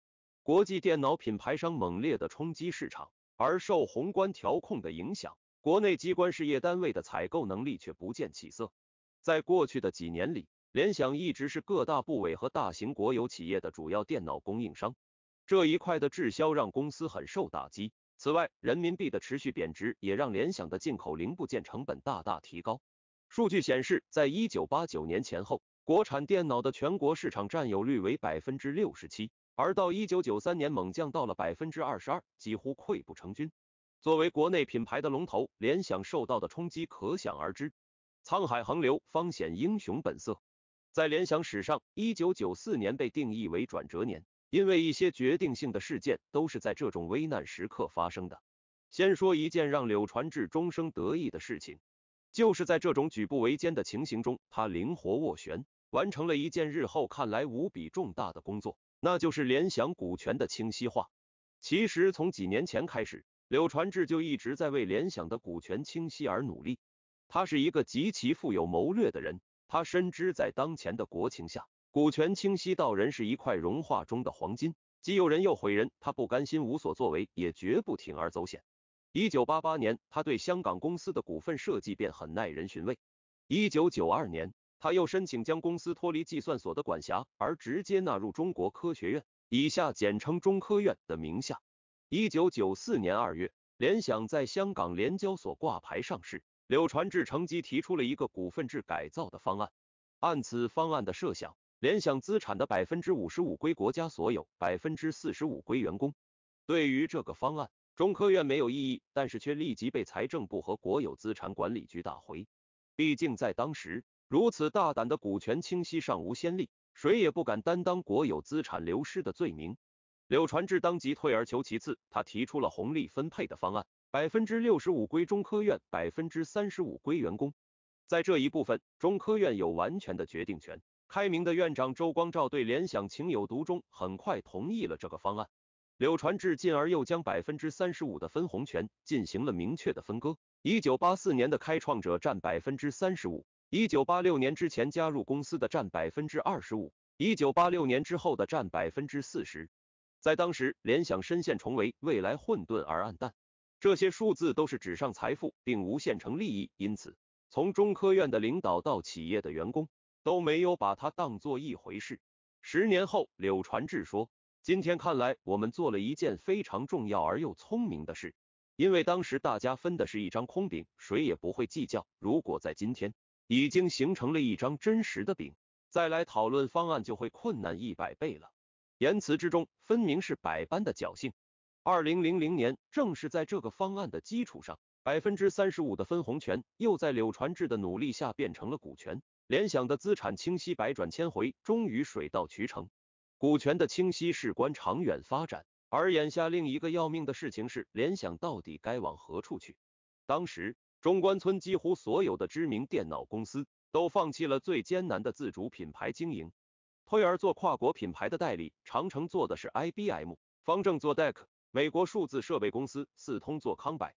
国际电脑品牌商猛烈的冲击市场，而受宏观调控的影响，国内机关事业单位的采购能力却不见起色。在过去的几年里，联想一直是各大部委和大型国有企业的主要电脑供应商，这一块的滞销让公司很受打击。此外，人民币的持续贬值也让联想的进口零部件成本大大提高。数据显示，在一九八九年前后，国产电脑的全国市场占有率为百分之六十七。而到一九九三年，猛降到了百分之二十二，几乎溃不成军。作为国内品牌的龙头，联想受到的冲击可想而知。沧海横流，方显英雄本色。在联想史上，一九九四年被定义为转折年，因为一些决定性的事件都是在这种危难时刻发生的。先说一件让柳传志终生得意的事情，就是在这种举步维艰的情形中，他灵活斡旋，完成了一件日后看来无比重大的工作。那就是联想股权的清晰化。其实从几年前开始，柳传志就一直在为联想的股权清晰而努力。他是一个极其富有谋略的人，他深知在当前的国情下，股权清晰到人是一块融化中的黄金，既诱人又毁人。他不甘心无所作为，也绝不铤而走险。一九八八年，他对香港公司的股份设计便很耐人寻味。一九九二年。他又申请将公司脱离计算所的管辖，而直接纳入中国科学院（以下简称中科院）的名下。一九九四年二月，联想在香港联交所挂牌上市。柳传志乘机提出了一个股份制改造的方案。按此方案的设想，联想资产的百分之五十五归国家所有，百分之四十五归员工。对于这个方案，中科院没有异议，但是却立即被财政部和国有资产管理局打回。毕竟在当时。如此大胆的股权清晰尚无先例，谁也不敢担当国有资产流失的罪名。柳传志当即退而求其次，他提出了红利分配的方案：百分之六十五归中科院，百分之三十五归员工。在这一部分，中科院有完全的决定权。开明的院长周光召对联想情有独钟，很快同意了这个方案。柳传志进而又将百分之三十五的分红权进行了明确的分割。一九八四年的开创者占百分之三十五。一九八六年之前加入公司的占百分之二十五，一九八六年之后的占百分之四十。在当时，联想深陷重围，未来混沌而暗淡。这些数字都是纸上财富，并无现成利益，因此，从中科院的领导到企业的员工，都没有把它当做一回事。十年后，柳传志说：“今天看来，我们做了一件非常重要而又聪明的事，因为当时大家分的是一张空饼，谁也不会计较。如果在今天。”已经形成了一张真实的饼，再来讨论方案就会困难一百倍了。言辞之中分明是百般的侥幸。二零零零年正是在这个方案的基础上，百分之三十五的分红权又在柳传志的努力下变成了股权。联想的资产清晰百转千回，终于水到渠成。股权的清晰事关长远发展，而眼下另一个要命的事情是联想到底该往何处去。当时。中关村几乎所有的知名电脑公司都放弃了最艰难的自主品牌经营，退而做跨国品牌的代理。长城做的是 IBM，方正做 DEC，美国数字设备公司，四通做康柏，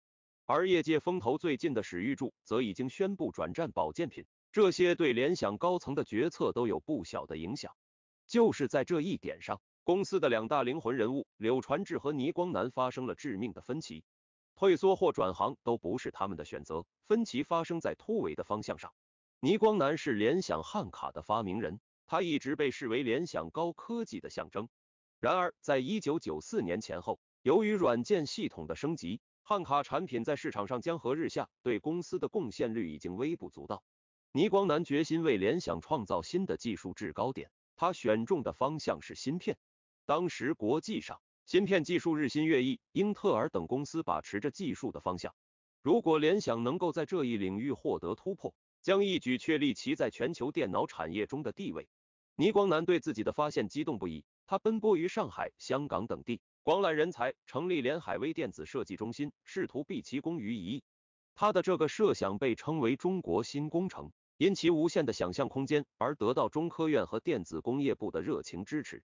而业界风头最近的史玉柱则已经宣布转战保健品。这些对联想高层的决策都有不小的影响。就是在这一点上，公司的两大灵魂人物柳传志和倪光南发生了致命的分歧。退缩或转行都不是他们的选择。分歧发生在突围的方向上。倪光南是联想汉卡的发明人，他一直被视为联想高科技的象征。然而，在一九九四年前后，由于软件系统的升级，汉卡产品在市场上江河日下，对公司的贡献率已经微不足道。倪光南决心为联想创造新的技术制高点，他选中的方向是芯片。当时国际上，芯片技术日新月异，英特尔等公司把持着技术的方向。如果联想能够在这一领域获得突破，将一举确立其在全球电脑产业中的地位。倪光南对自己的发现激动不已，他奔波于上海、香港等地，广揽人才，成立联海微电子设计中心，试图毕其功于一役。他的这个设想被称为“中国新工程”，因其无限的想象空间而得到中科院和电子工业部的热情支持。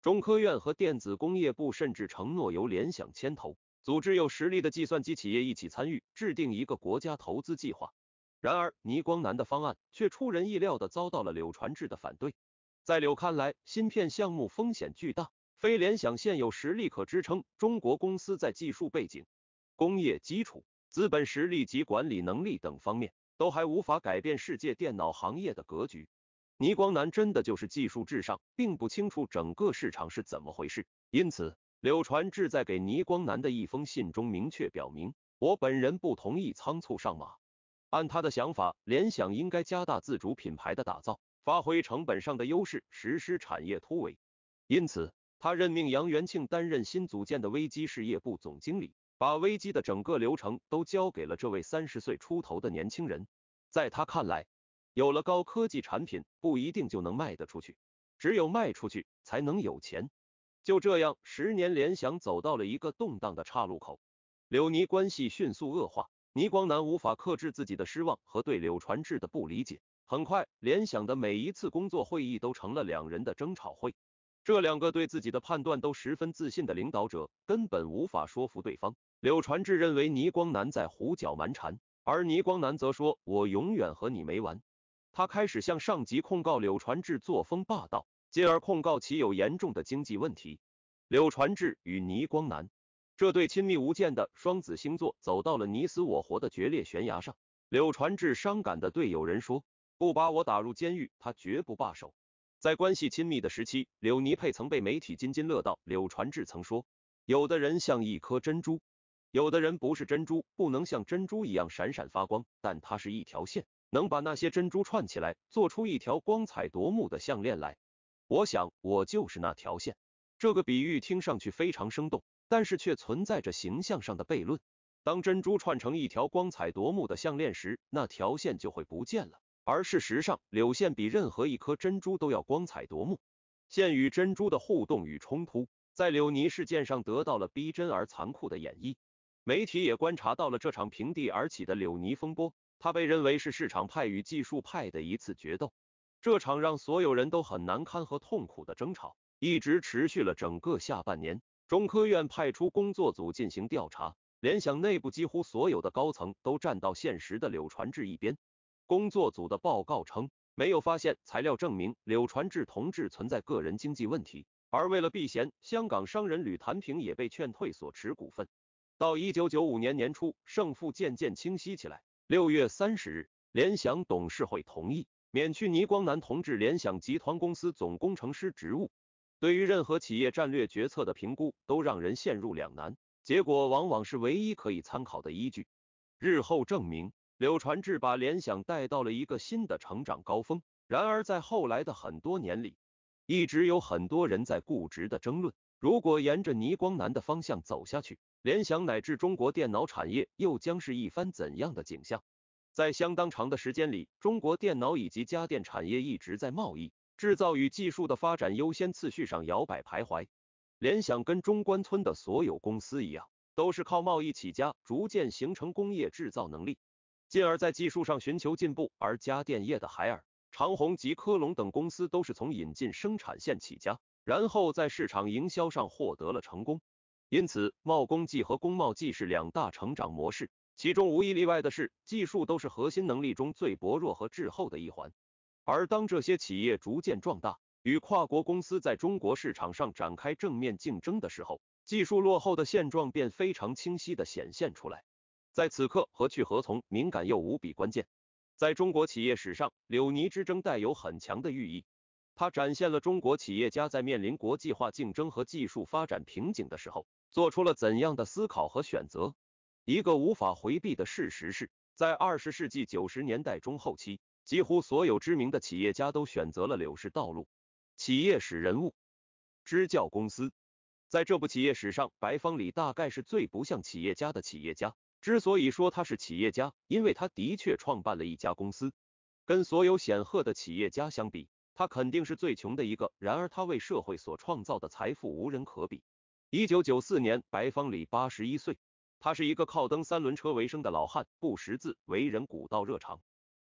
中科院和电子工业部甚至承诺由联想牵头，组织有实力的计算机企业一起参与，制定一个国家投资计划。然而，倪光南的方案却出人意料地遭到了柳传志的反对。在柳看来，芯片项目风险巨大，非联想现有实力可支撑。中国公司在技术背景、工业基础、资本实力及管理能力等方面，都还无法改变世界电脑行业的格局。倪光南真的就是技术至上，并不清楚整个市场是怎么回事，因此柳传志在给倪光南的一封信中明确表明，我本人不同意仓促上马。按他的想法，联想应该加大自主品牌的打造，发挥成本上的优势，实施产业突围。因此，他任命杨元庆担任新组建的危机事业部总经理，把危机的整个流程都交给了这位三十岁出头的年轻人。在他看来，有了高科技产品不一定就能卖得出去，只有卖出去才能有钱。就这样，十年联想走到了一个动荡的岔路口。柳尼关系迅速恶化，倪光南无法克制自己的失望和对柳传志的不理解。很快，联想的每一次工作会议都成了两人的争吵会。这两个对自己的判断都十分自信的领导者，根本无法说服对方。柳传志认为倪光南在胡搅蛮缠，而倪光南则说：“我永远和你没完。”他开始向上级控告柳传志作风霸道，进而控告其有严重的经济问题。柳传志与倪光南这对亲密无间的双子星座走到了你死我活的决裂悬崖上。柳传志伤感的对友人说：“不把我打入监狱，他绝不罢手。”在关系亲密的时期，柳尼佩曾被媒体津津乐道。柳传志曾说：“有的人像一颗珍珠，有的人不是珍珠，不能像珍珠一样闪闪发光，但它是一条线。”能把那些珍珠串起来，做出一条光彩夺目的项链来。我想，我就是那条线。这个比喻听上去非常生动，但是却存在着形象上的悖论。当珍珠串成一条光彩夺目的项链时，那条线就会不见了。而事实上，柳线比任何一颗珍珠都要光彩夺目。线与珍珠的互动与冲突，在柳泥事件上得到了逼真而残酷的演绎。媒体也观察到了这场平地而起的柳泥风波。他被认为是市场派与技术派的一次决斗，这场让所有人都很难堪和痛苦的争吵一直持续了整个下半年。中科院派出工作组进行调查，联想内部几乎所有的高层都站到现实的柳传志一边。工作组的报告称，没有发现材料证明柳传志同志存在个人经济问题，而为了避嫌，香港商人吕谭平也被劝退所持股份。到一九九五年年初，胜负渐渐清晰起来。六月三十日，联想董事会同意免去倪光南同志联想集团公司总工程师职务。对于任何企业战略决策的评估，都让人陷入两难，结果往往是唯一可以参考的依据。日后证明，柳传志把联想带到了一个新的成长高峰。然而，在后来的很多年里，一直有很多人在固执的争论，如果沿着倪光南的方向走下去，联想乃至中国电脑产业又将是一番怎样的景象？在相当长的时间里，中国电脑以及家电产业一直在贸易、制造与技术的发展优先次序上摇摆徘徊。联想跟中关村的所有公司一样，都是靠贸易起家，逐渐形成工业制造能力，进而在技术上寻求进步。而家电业的海尔。长虹及科龙等公司都是从引进生产线起家，然后在市场营销上获得了成功。因此，贸工技和工贸技是两大成长模式，其中无一例外的是，技术都是核心能力中最薄弱和滞后的一环。而当这些企业逐渐壮大，与跨国公司在中国市场上展开正面竞争的时候，技术落后的现状便非常清晰的显现出来。在此刻，何去何从，敏感又无比关键。在中国企业史上，柳泥之争带有很强的寓意。它展现了中国企业家在面临国际化竞争和技术发展瓶颈的时候，做出了怎样的思考和选择。一个无法回避的事实是，在二十世纪九十年代中后期，几乎所有知名的企业家都选择了柳氏道路。企业史人物，支教公司。在这部企业史上，白方礼大概是最不像企业家的企业家。之所以说他是企业家，因为他的确创办了一家公司。跟所有显赫的企业家相比，他肯定是最穷的一个。然而，他为社会所创造的财富无人可比。一九九四年，白方礼八十一岁，他是一个靠蹬三轮车为生的老汉，不识字，为人古道热肠。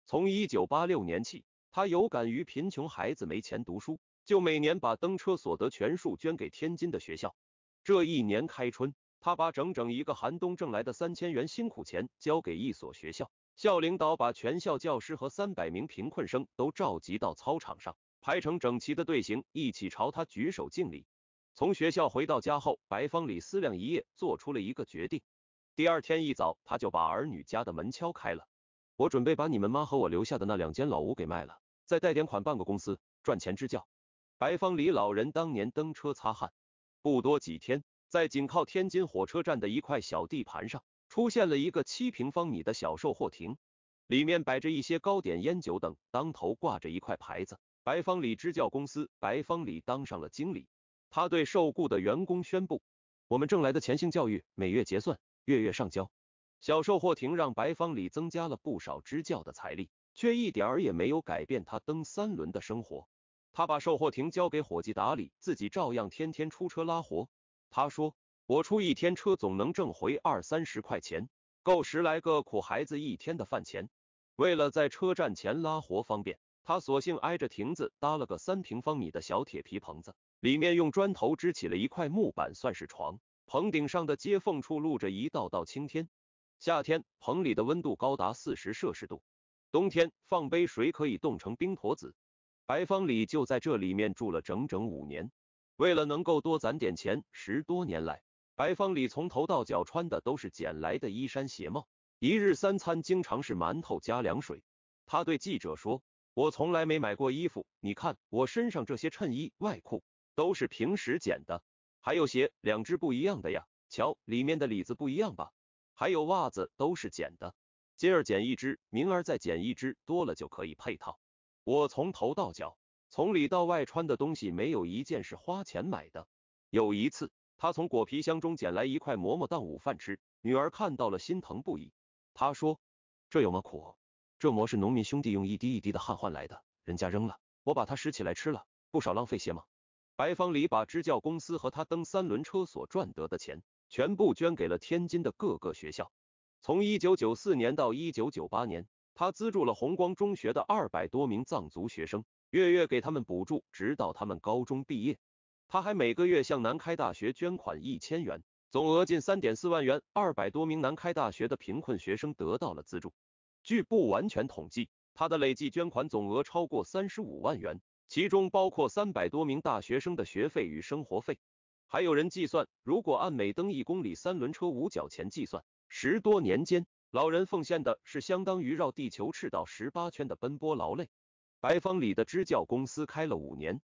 从一九八六年起，他有感于贫穷孩子没钱读书，就每年把蹬车所得全数捐给天津的学校。这一年开春。他把整整一个寒冬挣来的三千元辛苦钱交给一所学校，校领导把全校教师和三百名贫困生都召集到操场上，排成整齐的队形，一起朝他举手敬礼。从学校回到家后，白方礼思量一夜，做出了一个决定。第二天一早，他就把儿女家的门敲开了。我准备把你们妈和我留下的那两间老屋给卖了，再贷点款办个公司，赚钱支教。白方礼老人当年蹬车擦汗，不多几天。在紧靠天津火车站的一块小地盘上，出现了一个七平方米的小售货亭，里面摆着一些糕点、烟酒等，当头挂着一块牌子：“白方里支教公司”。白方里当上了经理，他对受雇的员工宣布：“我们挣来的钱，性教育，每月结算，月月上交。”小售货亭让白方里增加了不少支教的财力，却一点儿也没有改变他蹬三轮的生活。他把售货亭交给伙计打理，自己照样天天出车拉活。他说：“我出一天车，总能挣回二三十块钱，够十来个苦孩子一天的饭钱。为了在车站前拉活方便，他索性挨着亭子搭了个三平方米的小铁皮棚子，里面用砖头支起了一块木板，算是床。棚顶上的接缝处露着一道道青天。夏天棚里的温度高达四十摄氏度，冬天放杯水可以冻成冰坨子。白方礼就在这里面住了整整五年。”为了能够多攒点钱，十多年来，白方礼从头到脚穿的都是捡来的衣衫鞋帽，一日三餐经常是馒头加凉水。他对记者说：“我从来没买过衣服，你看我身上这些衬衣、外裤都是平时捡的，还有鞋，两只不一样的呀。瞧，里面的里子不一样吧？还有袜子都是捡的，今儿捡一只，明儿再捡一只，多了就可以配套。我从头到脚。”从里到外穿的东西没有一件是花钱买的。有一次，他从果皮箱中捡来一块馍馍当午饭吃，女儿看到了心疼不已。他说：“这有么苦？这馍是农民兄弟用一滴一滴的汗换来的，人家扔了，我把它拾起来吃了，不少浪费些吗？”白方礼把支教公司和他蹬三轮车所赚得的钱，全部捐给了天津的各个学校。从一九九四年到一九九八年，他资助了红光中学的二百多名藏族学生。月月给他们补助，直到他们高中毕业。他还每个月向南开大学捐款一千元，总额近三点四万元，二百多名南开大学的贫困学生得到了资助。据不完全统计，他的累计捐款总额超过三十五万元，其中包括三百多名大学生的学费与生活费。还有人计算，如果按每蹬一公里三轮车五角钱计算，十多年间，老人奉献的是相当于绕地球赤道十八圈的奔波劳累。白方礼的支教公司开了五年。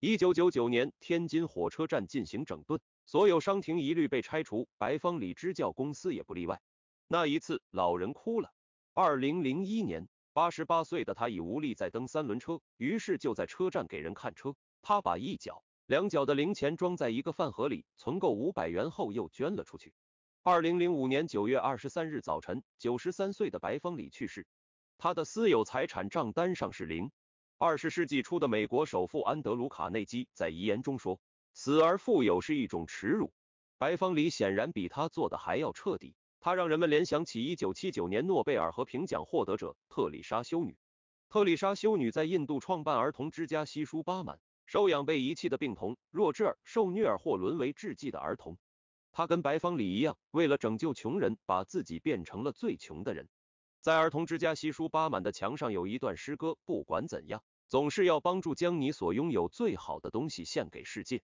一九九九年，天津火车站进行整顿，所有商亭一律被拆除，白方礼支教公司也不例外。那一次，老人哭了。二零零一年，八十八岁的他已无力再蹬三轮车，于是就在车站给人看车。他把一角、两角的零钱装在一个饭盒里，存够五百元后又捐了出去。二零零五年九月二十三日早晨，九十三岁的白方礼去世。他的私有财产账单上是零。二十世纪初的美国首富安德鲁·卡内基在遗言中说：“死而富有是一种耻辱。”白方礼显然比他做的还要彻底。他让人们联想起一九七九年诺贝尔和平奖获得者特丽莎修女。特丽莎修女在印度创办儿童之家西舒巴满，收养被遗弃的病童、弱智儿、受虐儿或沦为智妓的儿童。她跟白方礼一样，为了拯救穷人，把自己变成了最穷的人。在儿童之家西舒巴满的墙上有一段诗歌：“不管怎样。”总是要帮助将你所拥有最好的东西献给世界。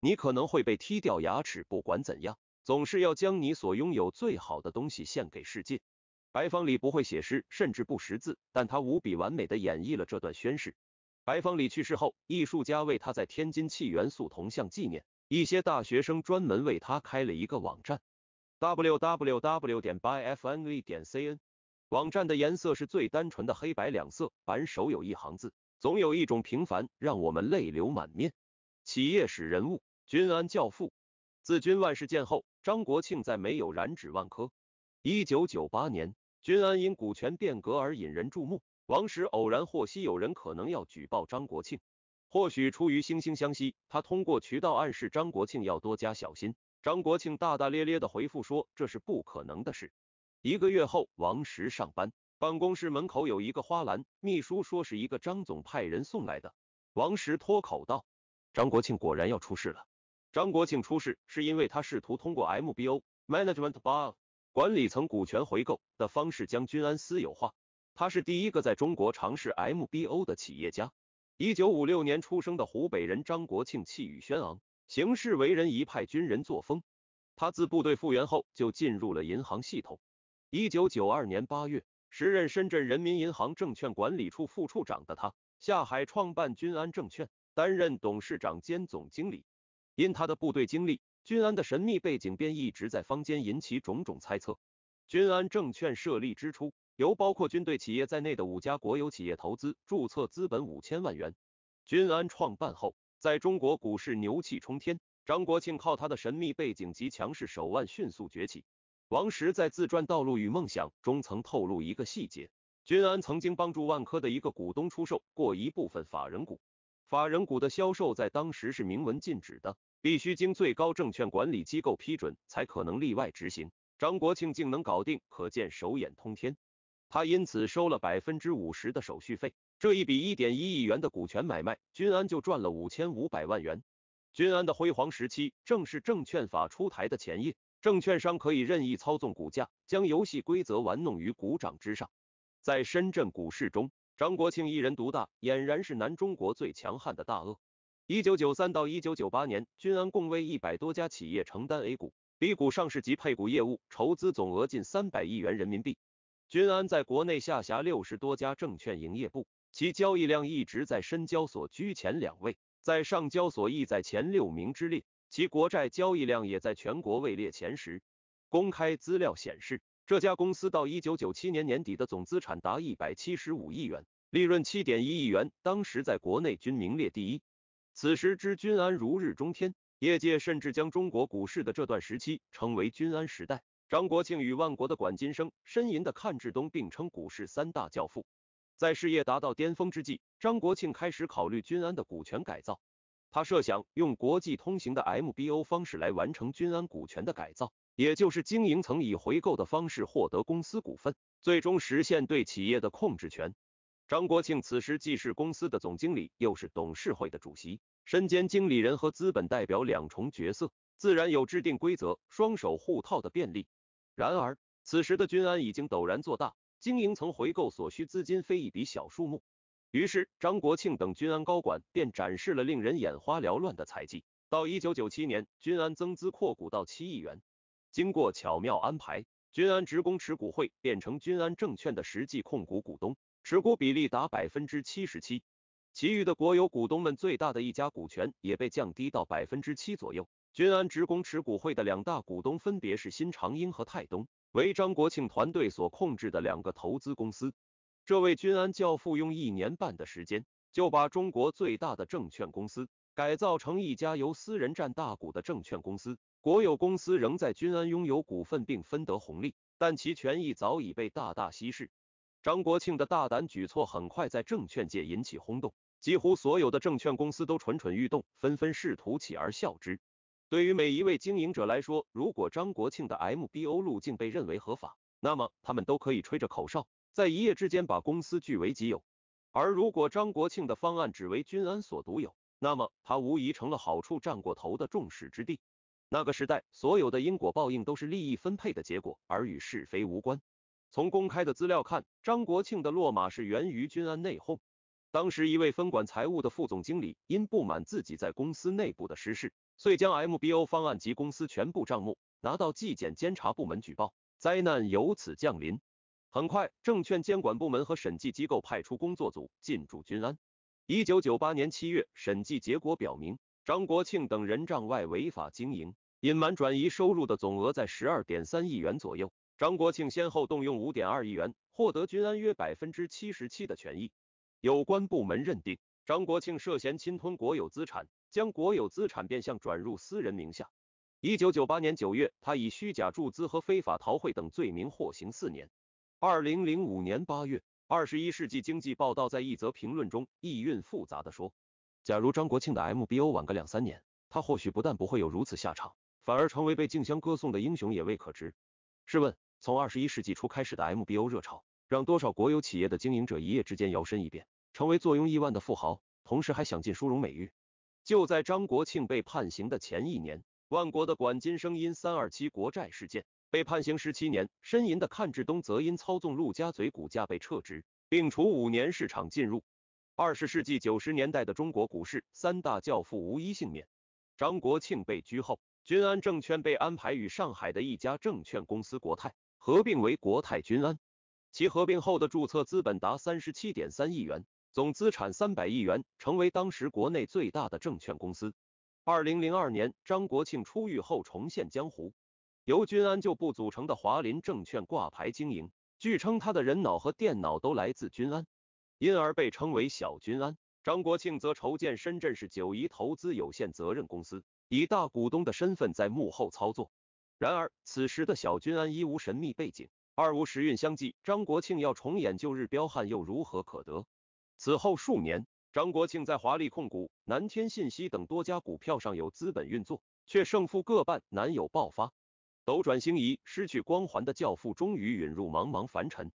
你可能会被踢掉牙齿，不管怎样，总是要将你所拥有最好的东西献给世界。白方礼不会写诗，甚至不识字，但他无比完美的演绎了这段宣誓。白方礼去世后，艺术家为他在天津气元素铜像纪念。一些大学生专门为他开了一个网站：w w w. 点 b f n v. 点 c n。网站的颜色是最单纯的黑白两色，板首有一行字。总有一种平凡让我们泪流满面。企业史人物，君安教父。自君万事件后，张国庆再没有染指万科。一九九八年，君安因股权变革而引人注目。王石偶然获悉有人可能要举报张国庆，或许出于惺惺相惜，他通过渠道暗示张国庆要多加小心。张国庆大大咧咧的回复说这是不可能的事。一个月后，王石上班。办公室门口有一个花篮，秘书说是一个张总派人送来的。王石脱口道：“张国庆果然要出事了。”张国庆出事是因为他试图通过 MBO（Management b a r 管理层股权回购的方式将君安私有化。他是第一个在中国尝试 MBO 的企业家。一九五六年出生的湖北人张国庆，气宇轩昂，行事为人一派军人作风。他自部队复员后就进入了银行系统。一九九二年八月。时任深圳人民银行证券管理处副处长的他，下海创办君安证券，担任董事长兼总经理。因他的部队经历，君安的神秘背景便一直在坊间引起种种猜测。君安证券设立之初，由包括军队企业在内的五家国有企业投资，注册资本五千万元。君安创办后，在中国股市牛气冲天，张国庆靠他的神秘背景及强势手腕迅速崛起。王石在自传《道路与梦想》中曾透露一个细节：君安曾经帮助万科的一个股东出售过一部分法人股，法人股的销售在当时是明文禁止的，必须经最高证券管理机构批准才可能例外执行。张国庆竟能搞定，可见手眼通天。他因此收了百分之五十的手续费，这一笔一点一亿元的股权买卖，君安就赚了五千五百万元。君安的辉煌时期正是证券法出台的前夜。证券商可以任意操纵股价，将游戏规则玩弄于股掌之上。在深圳股市中，张国庆一人独大，俨然是南中国最强悍的大鳄。一九九三到一九九八年，君安共为一百多家企业承担 A 股、B 股上市及配股业务，筹资总额近三百亿元人民币。君安在国内下辖六十多家证券营业部，其交易量一直在深交所居前两位，在上交所亦在前六名之列。其国债交易量也在全国位列前十。公开资料显示，这家公司到一九九七年年底的总资产达一百七十五亿元，利润七点一亿元，当时在国内均名列第一。此时之君安如日中天，业界甚至将中国股市的这段时期称为“君安时代”。张国庆与万国的管金生、申银的阚志东并称股市三大教父。在事业达到巅峰之际，张国庆开始考虑君安的股权改造。他设想用国际通行的 MBO 方式来完成君安股权的改造，也就是经营层以回购的方式获得公司股份，最终实现对企业的控制权。张国庆此时既是公司的总经理，又是董事会的主席，身兼经理人和资本代表两重角色，自然有制定规则、双手互套的便利。然而，此时的君安已经陡然做大，经营层回购所需资金非一笔小数目。于是，张国庆等君安高管便展示了令人眼花缭乱的财技。到一九九七年，君安增资扩股到七亿元。经过巧妙安排，君安职工持股会变成君安证券的实际控股股东，持股比例达百分之七十七。其余的国有股东们最大的一家股权也被降低到百分之七左右。君安职工持股会的两大股东分别是新长英和泰东，为张国庆团队所控制的两个投资公司。这位君安教父用一年半的时间，就把中国最大的证券公司改造成一家由私人占大股的证券公司。国有公司仍在君安拥有股份并分得红利，但其权益早已被大大稀释。张国庆的大胆举措很快在证券界引起轰动，几乎所有的证券公司都蠢蠢欲动，纷纷试图起而效之。对于每一位经营者来说，如果张国庆的 MBO 路径被认为合法，那么他们都可以吹着口哨。在一夜之间把公司据为己有。而如果张国庆的方案只为君安所独有，那么他无疑成了好处占过头的众矢之的。那个时代，所有的因果报应都是利益分配的结果，而与是非无关。从公开的资料看，张国庆的落马是源于君安内讧。当时一位分管财务的副总经理因不满自己在公司内部的失势，遂将 MBO 方案及公司全部账目拿到纪检监察部门举报，灾难由此降临。很快，证券监管部门和审计机构派出工作组进驻君安。一九九八年七月，审计结果表明，张国庆等人账外违法经营、隐瞒转移收入的总额在十二点三亿元左右。张国庆先后动用五点二亿元，获得君安约百分之七十七的权益。有关部门认定，张国庆涉嫌侵吞国有资产，将国有资产变相转入私人名下。一九九八年九月，他以虚假注资和非法逃汇等罪名获刑四年。二零零五年八月，《二十一世纪经济报道》在一则评论中意蕴复杂的说：“假如张国庆的 MBO 晚个两三年，他或许不但不会有如此下场，反而成为被竞相歌颂的英雄也未可知。”试问，从二十一世纪初开始的 MBO 热潮，让多少国有企业的经营者一夜之间摇身一变，成为坐拥亿万的富豪，同时还享尽殊荣美誉？就在张国庆被判刑的前一年，万国的管金生因三二七国债事件。被判刑十七年，呻淫的阚志东则因操纵陆家嘴股价被撤职，并处五年市场禁入。二十世纪九十年代的中国股市三大教父无一幸免。张国庆被拘后，君安证券被安排与上海的一家证券公司国泰合并为国泰君安，其合并后的注册资本达三十七点三亿元，总资产三百亿元，成为当时国内最大的证券公司。二零零二年，张国庆出狱后重现江湖。由君安旧部组成的华林证券挂牌经营，据称他的人脑和电脑都来自君安，因而被称为小君安。张国庆则筹建深圳市九怡投资有限责任公司，以大股东的身份在幕后操作。然而此时的小君安一无神秘背景，二无时运相继，张国庆要重演旧日彪悍又如何可得？此后数年，张国庆在华丽控股、南天信息等多家股票上有资本运作，却胜负各半，难有爆发。斗转星移，失去光环的教父终于陨入茫茫凡尘。